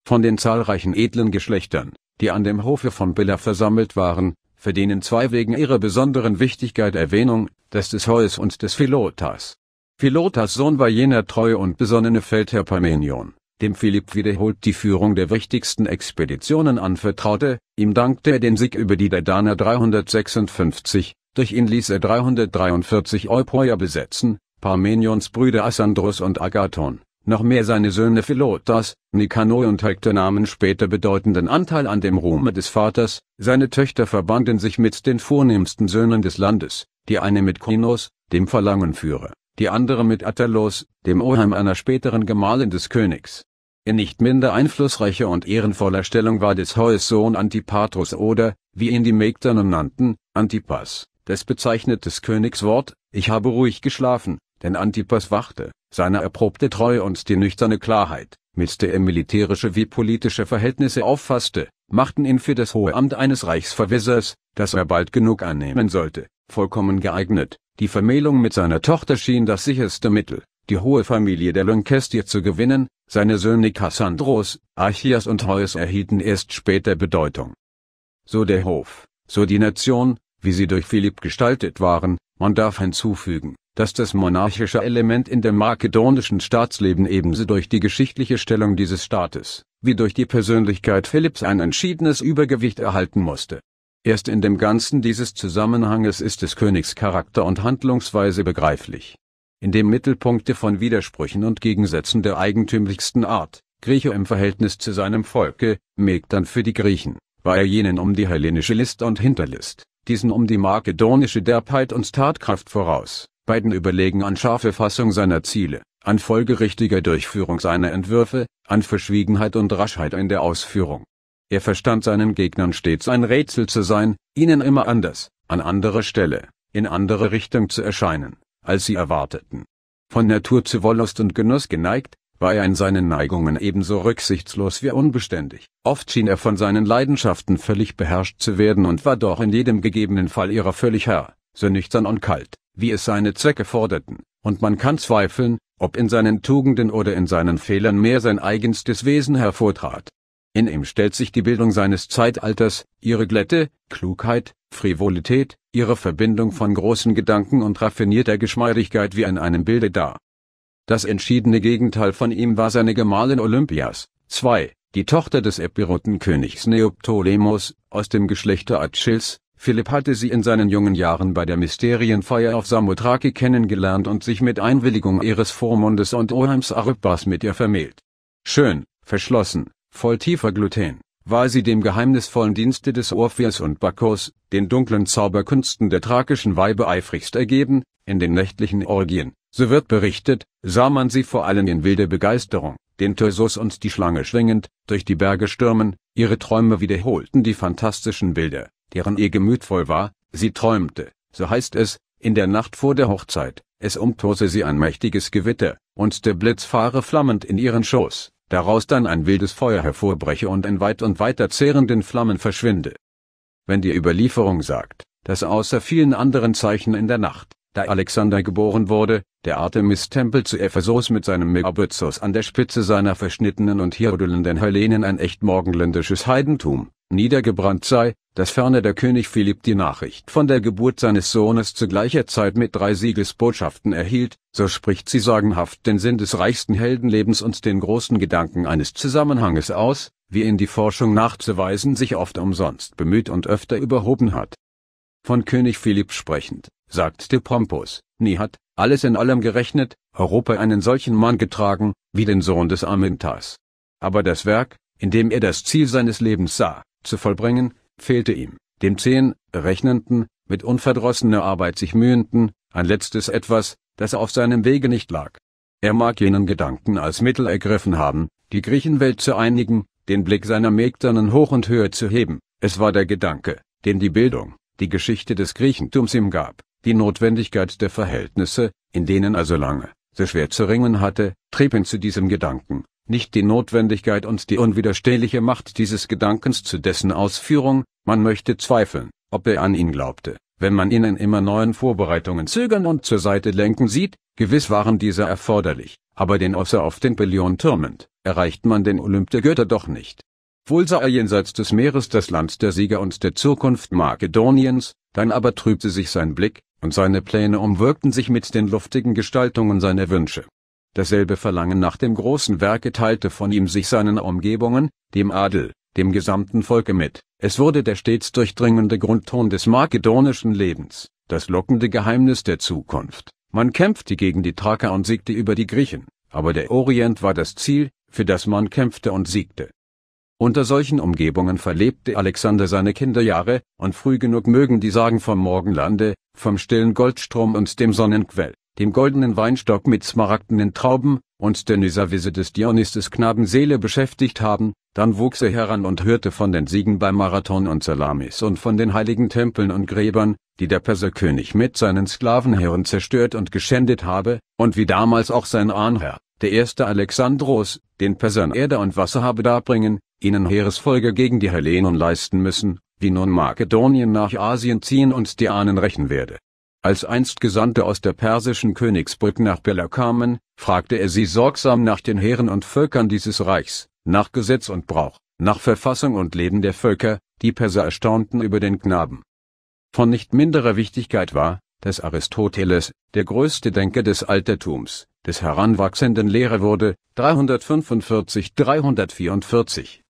Von den zahlreichen edlen Geschlechtern, die an dem Hofe von Billa versammelt waren, verdienen zwei wegen ihrer besonderen Wichtigkeit Erwähnung, das des Heus und des Philotas. Philotas Sohn war jener treue und besonnene Feldherr Parmenion, dem Philipp wiederholt die Führung der wichtigsten Expeditionen anvertraute, ihm dankte er den Sieg über die Dardana 356, durch ihn ließ er 343 Euboer besetzen, Parmenions Brüder Asandros und Agathon, noch mehr seine Söhne Philotas, Nikanor und Hektor nahmen später bedeutenden Anteil an dem Ruhme des Vaters, seine Töchter verbanden sich mit den vornehmsten Söhnen des Landes, die eine mit Kinos, dem Verlangenführer, die andere mit Attalos, dem Oheim einer späteren Gemahlin des Königs. In nicht minder einflussreicher und ehrenvoller Stellung war des Odysseus Sohn Antipatros oder, wie ihn die Mägdenen nannten, Antipas, Des bezeichnet des Königs Wort, ich habe ruhig geschlafen, denn Antipas wachte, seine erprobte Treue und die nüchterne Klarheit, mit der er militärische wie politische Verhältnisse auffasste, machten ihn für das hohe Amt eines Reichsverwissers, das er bald genug annehmen sollte, vollkommen geeignet, die Vermählung mit seiner Tochter schien das sicherste Mittel die hohe Familie der Lancaster zu gewinnen, seine Söhne Cassandros, Archias und Heus erhielten erst später Bedeutung. So der Hof, so die Nation, wie sie durch Philipp gestaltet waren, man darf hinzufügen, dass das monarchische Element in dem makedonischen Staatsleben ebenso durch die geschichtliche Stellung dieses Staates, wie durch die Persönlichkeit Philipps ein entschiedenes Übergewicht erhalten musste. Erst in dem Ganzen dieses Zusammenhanges ist des Königs Charakter und Handlungsweise begreiflich in dem Mittelpunkte von Widersprüchen und Gegensätzen der eigentümlichsten Art, Grieche im Verhältnis zu seinem Volke, Megdan für die Griechen, war er jenen um die hellenische List und Hinterlist, diesen um die makedonische Derbheit und Tatkraft voraus, beiden überlegen an scharfe Fassung seiner Ziele, an folgerichtiger Durchführung seiner Entwürfe, an Verschwiegenheit und Raschheit in der Ausführung. Er verstand seinen Gegnern stets ein Rätsel zu sein, ihnen immer anders, an anderer Stelle, in andere Richtung zu erscheinen als sie erwarteten. Von Natur zu Wollust und Genuss geneigt, war er in seinen Neigungen ebenso rücksichtslos wie unbeständig. Oft schien er von seinen Leidenschaften völlig beherrscht zu werden und war doch in jedem gegebenen Fall ihrer völlig Herr, so nüchtern und kalt, wie es seine Zwecke forderten, und man kann zweifeln, ob in seinen Tugenden oder in seinen Fehlern mehr sein eigenstes Wesen hervortrat. In ihm stellt sich die Bildung seines Zeitalters, ihre Glätte, Klugheit, Frivolität, ihre Verbindung von großen Gedanken und raffinierter Geschmeidigkeit wie in einem Bilde dar. Das entschiedene Gegenteil von ihm war seine Gemahlin Olympias, II, die Tochter des Epirotenkönigs Neoptolemos, aus dem Geschlechter Achilles, Philipp hatte sie in seinen jungen Jahren bei der Mysterienfeier auf Samothrake kennengelernt und sich mit Einwilligung ihres Vormundes und Oheims Arypas mit ihr vermählt. Schön, verschlossen, voll tiefer Gluten, war sie dem geheimnisvollen Dienste des Orpheus und Bacchus, den dunklen Zauberkünsten der thrakischen Weibe eifrigst ergeben, in den nächtlichen Orgien, so wird berichtet, sah man sie vor allem in wilder Begeisterung, den Thyrsus und die Schlange schwingend, durch die Berge stürmen, ihre Träume wiederholten die fantastischen Bilder, deren ihr Gemüt voll war, sie träumte, so heißt es, in der Nacht vor der Hochzeit, es umtose sie ein mächtiges Gewitter, und der Blitz fahre flammend in ihren Schoß daraus dann ein wildes Feuer hervorbreche und in weit und weiter zehrenden Flammen verschwinde. Wenn die Überlieferung sagt, dass außer vielen anderen Zeichen in der Nacht, da Alexander geboren wurde, der Artemis-Tempel zu Ephesus mit seinem Megabützos an der Spitze seiner verschnittenen und hierodelnden Hellenen ein echt morgenländisches Heidentum, niedergebrannt sei, dass ferner der König Philipp die Nachricht von der Geburt seines Sohnes zu gleicher Zeit mit drei Siegesbotschaften erhielt, so spricht sie sagenhaft den Sinn des reichsten Heldenlebens und den großen Gedanken eines Zusammenhanges aus, wie ihn die Forschung nachzuweisen sich oft umsonst bemüht und öfter überhoben hat. Von König Philipp sprechend, sagt de Pompus, nie hat, alles in allem gerechnet, Europa einen solchen Mann getragen, wie den Sohn des Amintas. Aber das Werk, in dem er das Ziel seines Lebens sah, zu vollbringen, fehlte ihm, dem zehn, rechnenden, mit unverdrossener Arbeit sich mühenden, ein letztes etwas, das auf seinem Wege nicht lag. Er mag jenen Gedanken als Mittel ergriffen haben, die Griechenwelt zu einigen, den Blick seiner Mägdernen hoch und höher zu heben, es war der Gedanke, den die Bildung, die Geschichte des Griechentums ihm gab, die Notwendigkeit der Verhältnisse, in denen er so lange, so schwer zu ringen hatte, trieb ihn zu diesem Gedanken, nicht die Notwendigkeit und die unwiderstehliche Macht dieses Gedankens zu dessen Ausführung, man möchte zweifeln, ob er an ihn glaubte, wenn man ihn in immer neuen Vorbereitungen zögern und zur Seite lenken sieht, gewiss waren diese erforderlich, aber den Osser auf den Billion türmend, erreicht man den Olymp der Götter doch nicht. Wohl sah er jenseits des Meeres das Land der Sieger und der Zukunft Makedoniens, dann aber trübte sich sein Blick, und seine Pläne umwirkten sich mit den luftigen Gestaltungen seiner Wünsche. Dasselbe Verlangen nach dem großen Werke teilte von ihm sich seinen Umgebungen, dem Adel, dem gesamten Volke mit. Es wurde der stets durchdringende Grundton des makedonischen Lebens, das lockende Geheimnis der Zukunft. Man kämpfte gegen die Thraker und siegte über die Griechen, aber der Orient war das Ziel, für das man kämpfte und siegte. Unter solchen Umgebungen verlebte Alexander seine Kinderjahre, und früh genug mögen die Sagen vom Morgenlande, vom stillen Goldstrom und dem Sonnenquell, dem goldenen Weinstock mit smaragdenen Trauben, und der Nysavise des Dionys des Knaben Seele beschäftigt haben, dann wuchs er heran und hörte von den Siegen bei Marathon und Salamis und von den heiligen Tempeln und Gräbern, die der Perserkönig mit seinen Sklavenherren zerstört und geschändet habe, und wie damals auch sein Ahnherr, der erste Alexandros, den Persern Erde und Wasser habe darbringen, ihnen Heeresfolge gegen die Hellenen leisten müssen, wie nun Makedonien nach Asien ziehen und die Ahnen rächen werde. Als einst Gesandte aus der persischen Königsbrück nach Bella kamen, fragte er sie sorgsam nach den Heeren und Völkern dieses Reichs, nach Gesetz und Brauch, nach Verfassung und Leben der Völker, die Perser erstaunten über den Knaben. Von nicht minderer Wichtigkeit war, dass Aristoteles, der größte Denker des Altertums, des heranwachsenden Lehrer wurde, 345-344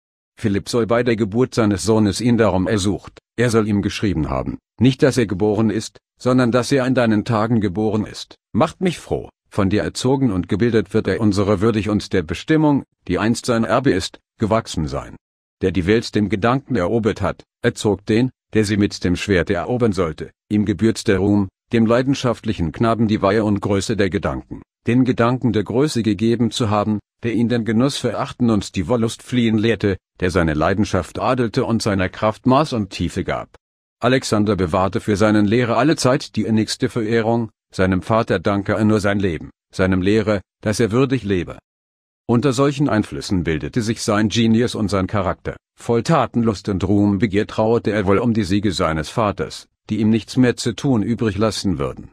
Philipp soll bei der Geburt seines Sohnes ihn darum ersucht, er soll ihm geschrieben haben, nicht dass er geboren ist, sondern dass er in deinen Tagen geboren ist. Macht mich froh, von dir erzogen und gebildet wird er unsere würdig und der Bestimmung, die einst sein Erbe ist, gewachsen sein. Der die Welt dem Gedanken erobert hat, erzog den, der sie mit dem Schwerte erobern sollte, ihm gebührt der Ruhm, dem leidenschaftlichen Knaben die Weihe und Größe der Gedanken den Gedanken der Größe gegeben zu haben, der ihn den Genuss verachten und die Wollust fliehen lehrte, der seine Leidenschaft adelte und seiner Kraft Maß und Tiefe gab. Alexander bewahrte für seinen Lehrer alle Zeit die innigste Verehrung, seinem Vater danke er nur sein Leben, seinem Lehrer, dass er würdig lebe. Unter solchen Einflüssen bildete sich sein Genius und sein Charakter, voll Tatenlust und Ruhmbegier trauerte er wohl um die Siege seines Vaters, die ihm nichts mehr zu tun übrig lassen würden.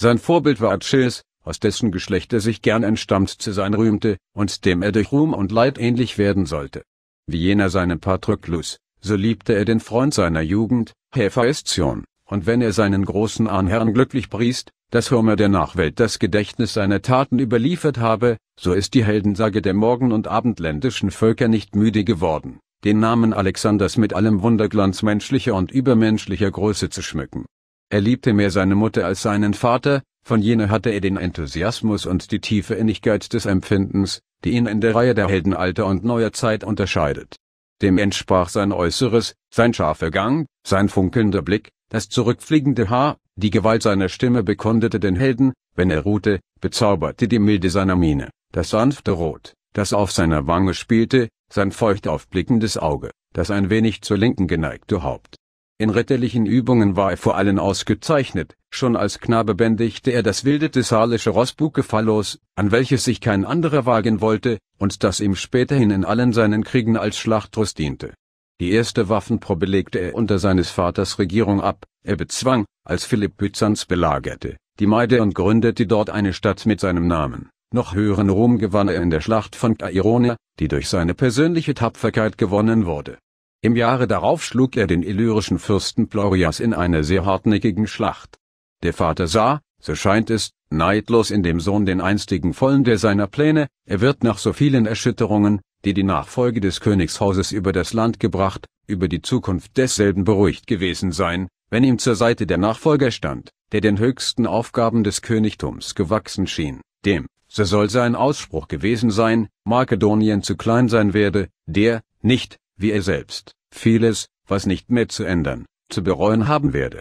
Sein Vorbild war Achilles, aus dessen Geschlecht er sich gern entstammt zu sein rühmte, und dem er durch Ruhm und Leid ähnlich werden sollte. Wie jener seinem Patroclus, so liebte er den Freund seiner Jugend, Hephaestion, und wenn er seinen großen Ahnherrn glücklich priest, dass Homer der Nachwelt das Gedächtnis seiner Taten überliefert habe, so ist die Heldensage der morgen- und abendländischen Völker nicht müde geworden, den Namen Alexanders mit allem Wunderglanz menschlicher und übermenschlicher Größe zu schmücken. Er liebte mehr seine Mutter als seinen Vater, von jener hatte er den Enthusiasmus und die tiefe Innigkeit des Empfindens, die ihn in der Reihe der Helden alter und neuer Zeit unterscheidet. Dem entsprach sein Äußeres, sein scharfer Gang, sein funkelnder Blick, das zurückfliegende Haar, die Gewalt seiner Stimme bekundete den Helden, wenn er ruhte, bezauberte die Milde seiner Miene, das sanfte Rot, das auf seiner Wange spielte, sein feucht aufblickendes Auge, das ein wenig zur Linken geneigte Haupt. In ritterlichen Übungen war er vor allen ausgezeichnet, Schon als Knabe bändigte er das wilde thessalische Rossbuke Phallos, an welches sich kein anderer wagen wollte, und das ihm späterhin in allen seinen Kriegen als Schlachtrust diente. Die erste Waffenprobe legte er unter seines Vaters Regierung ab, er bezwang, als Philipp Byzanz belagerte, die Meide und gründete dort eine Stadt mit seinem Namen. Noch höheren Ruhm gewann er in der Schlacht von Chairone, die durch seine persönliche Tapferkeit gewonnen wurde. Im Jahre darauf schlug er den illyrischen Fürsten Plorias in einer sehr hartnäckigen Schlacht. Der Vater sah, so scheint es, neidlos in dem Sohn den einstigen Vollen der seiner Pläne, er wird nach so vielen Erschütterungen, die die Nachfolge des Königshauses über das Land gebracht, über die Zukunft desselben beruhigt gewesen sein, wenn ihm zur Seite der Nachfolger stand, der den höchsten Aufgaben des Königtums gewachsen schien, dem, so soll sein Ausspruch gewesen sein, Makedonien zu klein sein werde, der, nicht, wie er selbst, vieles, was nicht mehr zu ändern, zu bereuen haben werde.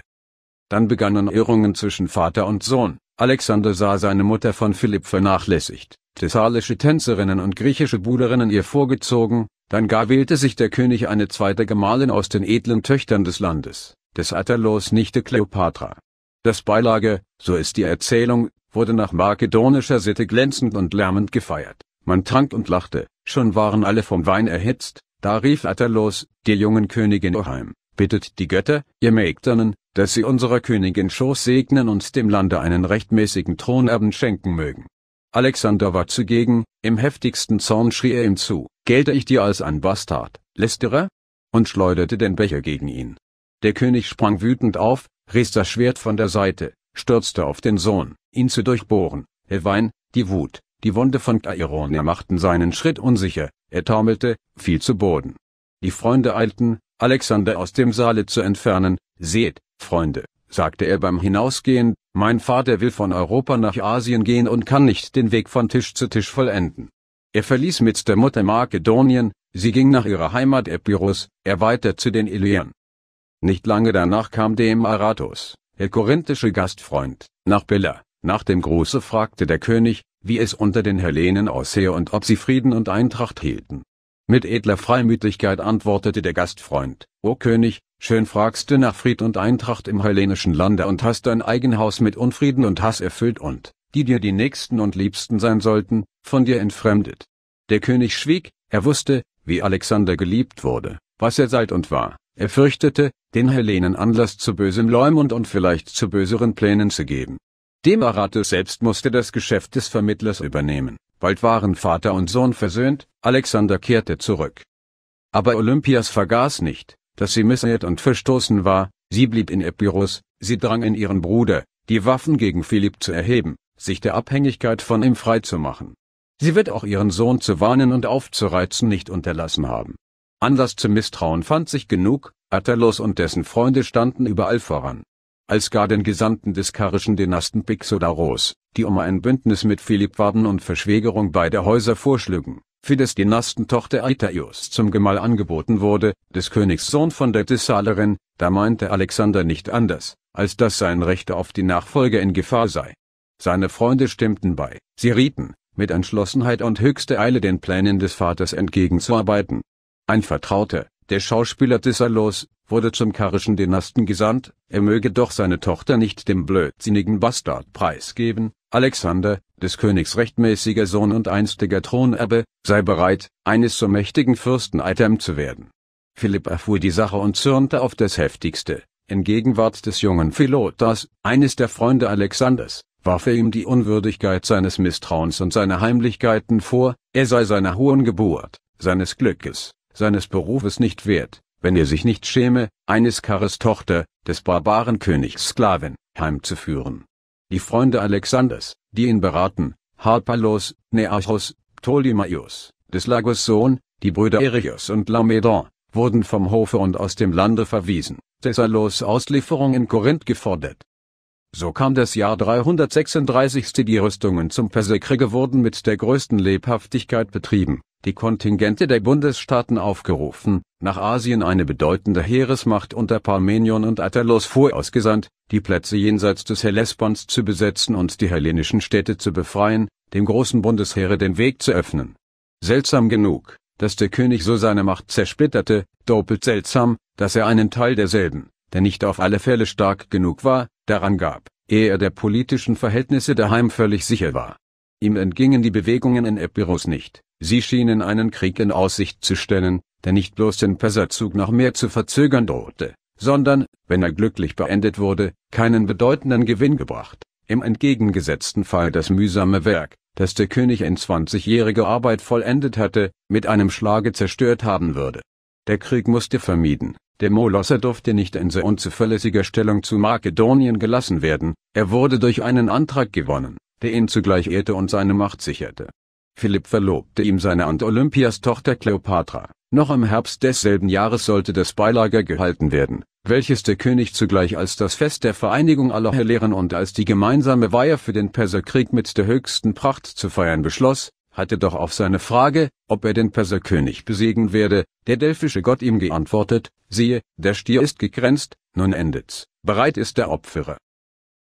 Dann begannen Irrungen zwischen Vater und Sohn. Alexander sah seine Mutter von Philipp vernachlässigt, thessalische Tänzerinnen und griechische Buderinnen ihr vorgezogen, dann gar wählte sich der König eine zweite Gemahlin aus den edlen Töchtern des Landes, des Atalos Nichte Kleopatra. Das Beilage, so ist die Erzählung, wurde nach makedonischer Sitte glänzend und lärmend gefeiert. Man trank und lachte, schon waren alle vom Wein erhitzt, da rief Atalos, der jungen Königin Oheim, bittet die Götter, ihr Mägdernen, dass sie unserer Königin Schoß segnen und dem Lande einen rechtmäßigen Thronerben schenken mögen. Alexander war zugegen, im heftigsten Zorn schrie er ihm zu, gelte ich dir als ein Bastard, Lästerer? und schleuderte den Becher gegen ihn. Der König sprang wütend auf, riss das Schwert von der Seite, stürzte auf den Sohn, ihn zu durchbohren, der Wein, die Wut, die Wunde von Kairone machten seinen Schritt unsicher, er taumelte, fiel zu Boden. Die Freunde eilten, Alexander aus dem Saale zu entfernen, seht, Freunde, sagte er beim Hinausgehen, mein Vater will von Europa nach Asien gehen und kann nicht den Weg von Tisch zu Tisch vollenden. Er verließ mit der Mutter Makedonien, sie ging nach ihrer Heimat Epirus, er weiter zu den Illyern. Nicht lange danach kam dem Aratos, der korinthische Gastfreund, nach Bella. Nach dem Gruße fragte der König, wie es unter den Hellenen aussehe und ob sie Frieden und Eintracht hielten. Mit edler Freimütigkeit antwortete der Gastfreund, O König, schön fragst du nach Fried und Eintracht im hellenischen Lande und hast dein Eigenhaus mit Unfrieden und Hass erfüllt und, die dir die Nächsten und Liebsten sein sollten, von dir entfremdet. Der König schwieg, er wusste, wie Alexander geliebt wurde, was er seit und war, er fürchtete, den Hellenen Anlass zu bösem Leumund und vielleicht zu böseren Plänen zu geben. Demaratus selbst musste das Geschäft des Vermittlers übernehmen, bald waren Vater und Sohn versöhnt, Alexander kehrte zurück. Aber Olympias vergaß nicht, dass sie missehört und verstoßen war, sie blieb in Epirus, sie drang in ihren Bruder, die Waffen gegen Philipp zu erheben, sich der Abhängigkeit von ihm freizumachen. Sie wird auch ihren Sohn zu warnen und aufzureizen nicht unterlassen haben. Anlass zum Misstrauen fand sich genug, Attalos und dessen Freunde standen überall voran. Als gar den Gesandten des karischen Dynasten Pixodaros, die um ein Bündnis mit Philipp warben und Verschwägerung beider Häuser vorschlügen, für des Dynastentochter Aitaios zum Gemahl angeboten wurde, des Königs Sohn von der Thessalerin, da meinte Alexander nicht anders, als dass sein Recht auf die Nachfolge in Gefahr sei. Seine Freunde stimmten bei, sie rieten, mit Entschlossenheit und höchster Eile den Plänen des Vaters entgegenzuarbeiten. Ein Vertrauter, der Schauspieler Thessalos, wurde zum karischen Dynasten gesandt, er möge doch seine Tochter nicht dem blödsinnigen Bastard preisgeben, Alexander, des Königs rechtmäßiger Sohn und einstiger Thronerbe, sei bereit, eines so mächtigen Fürsten Item zu werden. Philipp erfuhr die Sache und zürnte auf das Heftigste. In Gegenwart des jungen Philotas, eines der Freunde Alexanders, warf er ihm die Unwürdigkeit seines Misstrauens und seiner Heimlichkeiten vor, er sei seiner hohen Geburt, seines Glückes, seines Berufes nicht wert, wenn er sich nicht schäme, eines Kares Tochter, des barbaren Königs Sklavin, heimzuführen die Freunde Alexanders, die ihn beraten, Harpalos, Nearchos, Ptolemaios, des Lagos Sohn, die Brüder Erichos und Lamedon, wurden vom Hofe und aus dem Lande verwiesen, Thessalos Auslieferung in Korinth gefordert. So kam das Jahr 336. Die Rüstungen zum Perserkriege wurden mit der größten Lebhaftigkeit betrieben, die Kontingente der Bundesstaaten aufgerufen, nach Asien eine bedeutende Heeresmacht unter Parmenion und Attalos vorausgesandt, die Plätze jenseits des Hellespons zu besetzen und die hellenischen Städte zu befreien, dem großen Bundesheere den Weg zu öffnen. Seltsam genug, dass der König so seine Macht zersplitterte, doppelt seltsam, dass er einen Teil derselben, der nicht auf alle Fälle stark genug war, daran gab, ehe er der politischen Verhältnisse daheim völlig sicher war. Ihm entgingen die Bewegungen in Epirus nicht, sie schienen einen Krieg in Aussicht zu stellen, der nicht bloß den Perserzug noch mehr zu verzögern drohte, sondern, wenn er glücklich beendet wurde, keinen bedeutenden Gewinn gebracht. Im entgegengesetzten Fall das mühsame Werk, das der König in zwanzigjähriger Arbeit vollendet hatte, mit einem Schlage zerstört haben würde. Der Krieg musste vermieden, der Molosser durfte nicht in sehr unzuverlässiger Stellung zu Makedonien gelassen werden, er wurde durch einen Antrag gewonnen, der ihn zugleich ehrte und seine Macht sicherte. Philipp verlobte ihm seine und Olympias Tochter Kleopatra. Noch im Herbst desselben Jahres sollte das Beilager gehalten werden, welches der König zugleich als das Fest der Vereinigung aller Helären und als die gemeinsame Weihe für den Perserkrieg mit der höchsten Pracht zu feiern beschloss, hatte doch auf seine Frage, ob er den Perserkönig besiegen werde, der delphische Gott ihm geantwortet, siehe, der Stier ist gegrenzt, nun endet's, bereit ist der Opferer.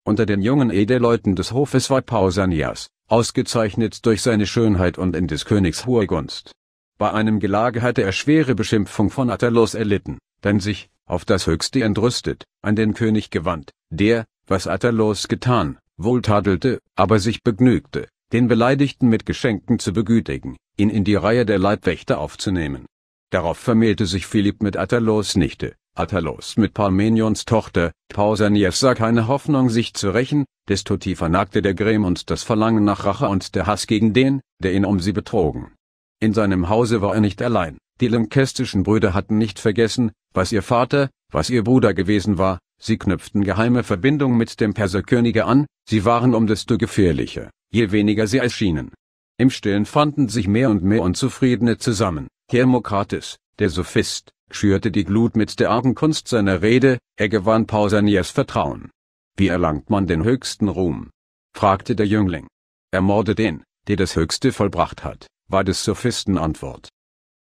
Unter den jungen Edelleuten des Hofes war Pausanias, ausgezeichnet durch seine Schönheit und in des Königs hohe Gunst. Bei einem Gelage hatte er schwere Beschimpfung von Attalos erlitten, dann sich, auf das Höchste entrüstet, an den König gewandt, der, was Attalos getan, wohl tadelte, aber sich begnügte, den Beleidigten mit Geschenken zu begütigen, ihn in die Reihe der Leibwächter aufzunehmen. Darauf vermählte sich Philipp mit Attalos Nichte, Attalos mit Parmenions Tochter, Pausanias sah keine Hoffnung sich zu rächen, desto tiefer nagte der Grem und das Verlangen nach Rache und der Hass gegen den, der ihn um sie betrogen. In seinem Hause war er nicht allein, die lemkestischen Brüder hatten nicht vergessen, was ihr Vater, was ihr Bruder gewesen war, sie knüpften geheime Verbindung mit dem Perserkönige an, sie waren um desto gefährlicher, je weniger sie erschienen. Im Stillen fanden sich mehr und mehr Unzufriedene zusammen. Hermokrates, der Sophist, schürte die Glut mit der Argenkunst seiner Rede, er gewann Pausanias Vertrauen. Wie erlangt man den höchsten Ruhm? fragte der Jüngling. Ermorde den, der das Höchste vollbracht hat, war des Sophisten Antwort.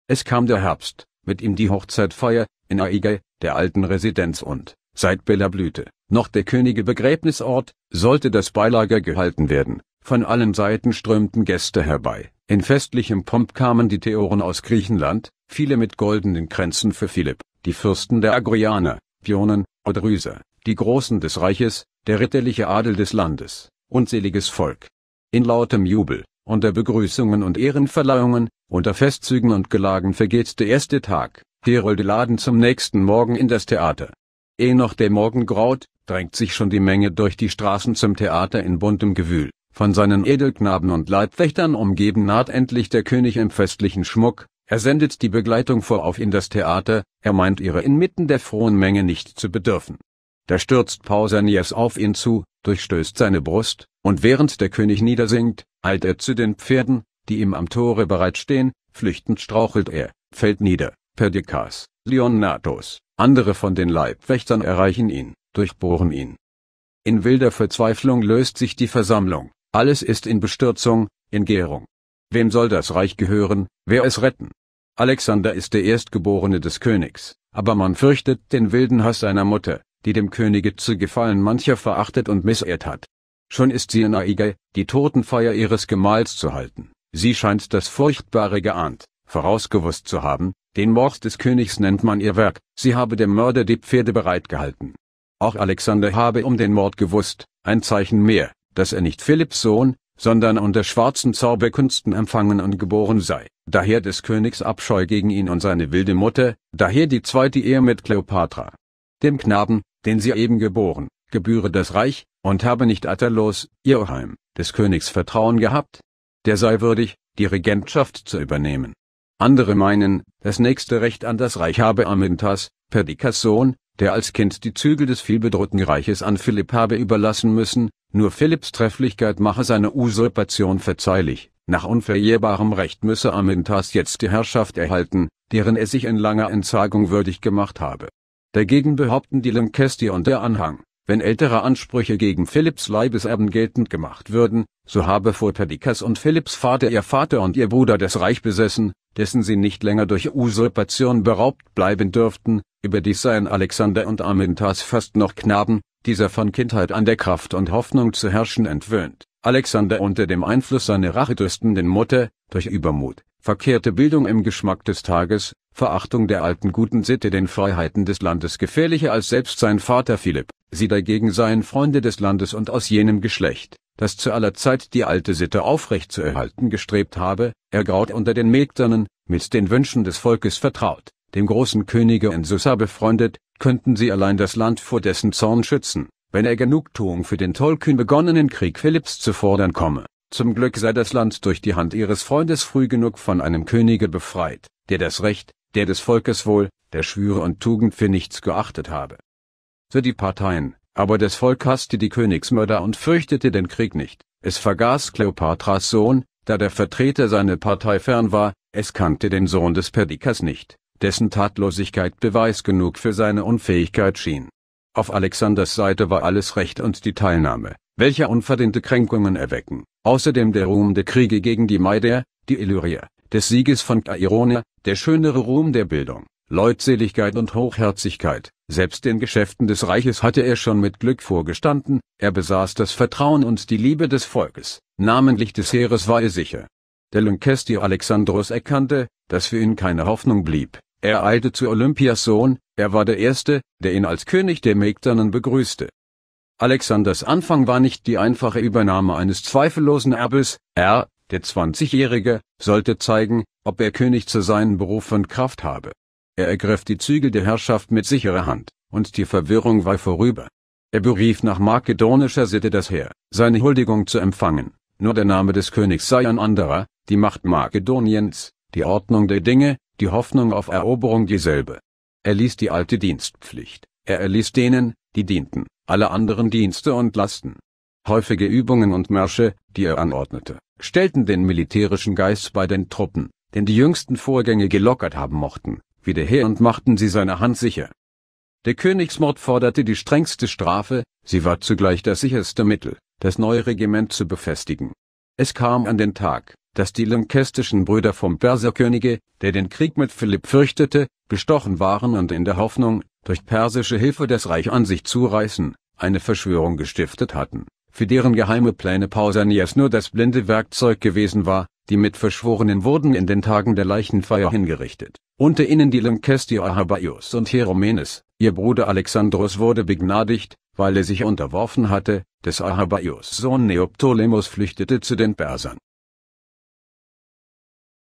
Es kam der Herbst, mit ihm die Hochzeitfeier, in Aige, der alten Residenz und, seit Bella Blüte, noch der Könige Begräbnisort, sollte das Beilager gehalten werden, von allen Seiten strömten Gäste herbei. In festlichem Pomp kamen die Theoren aus Griechenland, viele mit goldenen Kränzen für Philipp, die Fürsten der Agrianer, Pionen, Odryser, die Großen des Reiches, der ritterliche Adel des Landes, unseliges Volk. In lautem Jubel, unter Begrüßungen und Ehrenverleihungen, unter Festzügen und Gelagen vergeht der erste Tag, Herolde laden zum nächsten Morgen in das Theater. Ehe noch der Morgen graut, drängt sich schon die Menge durch die Straßen zum Theater in buntem Gewühl. Von seinen Edelknaben und Leibwächtern umgeben naht endlich der König im festlichen Schmuck, er sendet die Begleitung vor auf in das Theater, er meint ihre inmitten der frohen Menge nicht zu bedürfen. Da stürzt Pausanias auf ihn zu, durchstößt seine Brust, und während der König niedersinkt, eilt er zu den Pferden, die ihm am Tore bereitstehen, flüchtend strauchelt er, fällt nieder, Perdiccas, Leonatos, andere von den Leibwächtern erreichen ihn, durchbohren ihn. In wilder Verzweiflung löst sich die Versammlung, alles ist in Bestürzung, in Gärung. Wem soll das Reich gehören, wer es retten? Alexander ist der Erstgeborene des Königs, aber man fürchtet den wilden Hass seiner Mutter, die dem Könige zu gefallen mancher verachtet und missehrt hat. Schon ist sie in Aige, die Totenfeier ihres Gemahls zu halten. Sie scheint das Furchtbare geahnt, vorausgewusst zu haben, den Mord des Königs nennt man ihr Werk, sie habe dem Mörder die Pferde bereitgehalten. Auch Alexander habe um den Mord gewusst, ein Zeichen mehr, dass er nicht Philipps Sohn, sondern unter schwarzen Zauberkünsten empfangen und geboren sei. Daher des Königs Abscheu gegen ihn und seine wilde Mutter, daher die zweite Ehe mit Kleopatra. Dem Knaben, den sie eben geboren, gebühre das Reich, und habe nicht Atterlos, Joachim, des Königs Vertrauen gehabt? Der sei würdig, die Regentschaft zu übernehmen. Andere meinen, das nächste Recht an das Reich habe Amintas, Perdikas Sohn, der als Kind die Zügel des vielbedrohten Reiches an Philipp habe überlassen müssen, nur Philipps Trefflichkeit mache seine Usurpation verzeihlich, nach unverjährbarem Recht müsse Amintas jetzt die Herrschaft erhalten, deren er sich in langer Entsagung würdig gemacht habe. Dagegen behaupten die Lemkesti und der Anhang, wenn ältere Ansprüche gegen Philipps Leibeserben geltend gemacht würden, so habe vor Photadikas und Philipps Vater ihr Vater und ihr Bruder das Reich besessen, dessen sie nicht länger durch Usurpation beraubt bleiben dürften, überdies seien Alexander und Amyntas fast noch Knaben, dieser von Kindheit an der Kraft und Hoffnung zu herrschen entwöhnt, Alexander unter dem Einfluss seiner rachedüstenden Mutter, durch Übermut, verkehrte Bildung im Geschmack des Tages, Verachtung der alten guten Sitte den Freiheiten des Landes gefährlicher als selbst sein Vater Philipp, sie dagegen seien Freunde des Landes und aus jenem Geschlecht, das zu aller Zeit die alte Sitte aufrecht zu erhalten gestrebt habe, ergraut unter den Mägdernen, mit den Wünschen des Volkes vertraut, dem großen Könige in Susa befreundet, könnten sie allein das Land vor dessen Zorn schützen, wenn er Genugtuung für den tollkühn begonnenen Krieg Philipps zu fordern komme. Zum Glück sei das Land durch die Hand ihres Freundes früh genug von einem Könige befreit, der das Recht, der des Volkes Wohl, der Schwüre und Tugend für nichts geachtet habe. Für die Parteien, aber das Volk hasste die Königsmörder und fürchtete den Krieg nicht, es vergaß Kleopatras Sohn, da der Vertreter seiner Partei fern war, es kannte den Sohn des Perdikas nicht, dessen Tatlosigkeit Beweis genug für seine Unfähigkeit schien. Auf Alexanders Seite war alles Recht und die Teilnahme, welcher unverdiente Kränkungen erwecken, Außerdem der Ruhm der Kriege gegen die Maider, die Illyrier, des Sieges von Chaerone, der schönere Ruhm der Bildung, Leutseligkeit und Hochherzigkeit, selbst den Geschäften des Reiches hatte er schon mit Glück vorgestanden, er besaß das Vertrauen und die Liebe des Volkes, namentlich des Heeres war er sicher. Der Lynkesti Alexandros erkannte, dass für ihn keine Hoffnung blieb, er eilte zu Olympias Sohn, er war der Erste, der ihn als König der Mägdanen begrüßte. Alexanders Anfang war nicht die einfache Übernahme eines zweifellosen Erbes, er, der 20-Jährige, sollte zeigen, ob er König zu seinem Beruf und Kraft habe. Er ergriff die Zügel der Herrschaft mit sicherer Hand, und die Verwirrung war vorüber. Er berief nach makedonischer Sitte das Heer, seine Huldigung zu empfangen, nur der Name des Königs sei ein anderer, die Macht Makedoniens, die Ordnung der Dinge, die Hoffnung auf Eroberung dieselbe. Er ließ die alte Dienstpflicht, er erließ denen, die dienten, alle anderen Dienste und Lasten. Häufige Übungen und Märsche, die er anordnete, stellten den militärischen Geist bei den Truppen, den die jüngsten Vorgänge gelockert haben mochten, wieder her und machten sie seine Hand sicher. Der Königsmord forderte die strengste Strafe, sie war zugleich das sicherste Mittel, das neue Regiment zu befestigen. Es kam an den Tag, dass die lankestischen Brüder vom Perserkönige, der den Krieg mit Philipp fürchtete, bestochen waren und in der Hoffnung, durch persische Hilfe das Reich an sich zu reißen, eine Verschwörung gestiftet hatten, für deren geheime Pläne Pausanias nur das blinde Werkzeug gewesen war, die mit Verschworenen wurden in den Tagen der Leichenfeier hingerichtet, unter ihnen die Lynkestio Ahabaius und Heromenes, ihr Bruder Alexandros wurde begnadigt, weil er sich unterworfen hatte, des Ahabaius Sohn Neoptolemus flüchtete zu den Persern,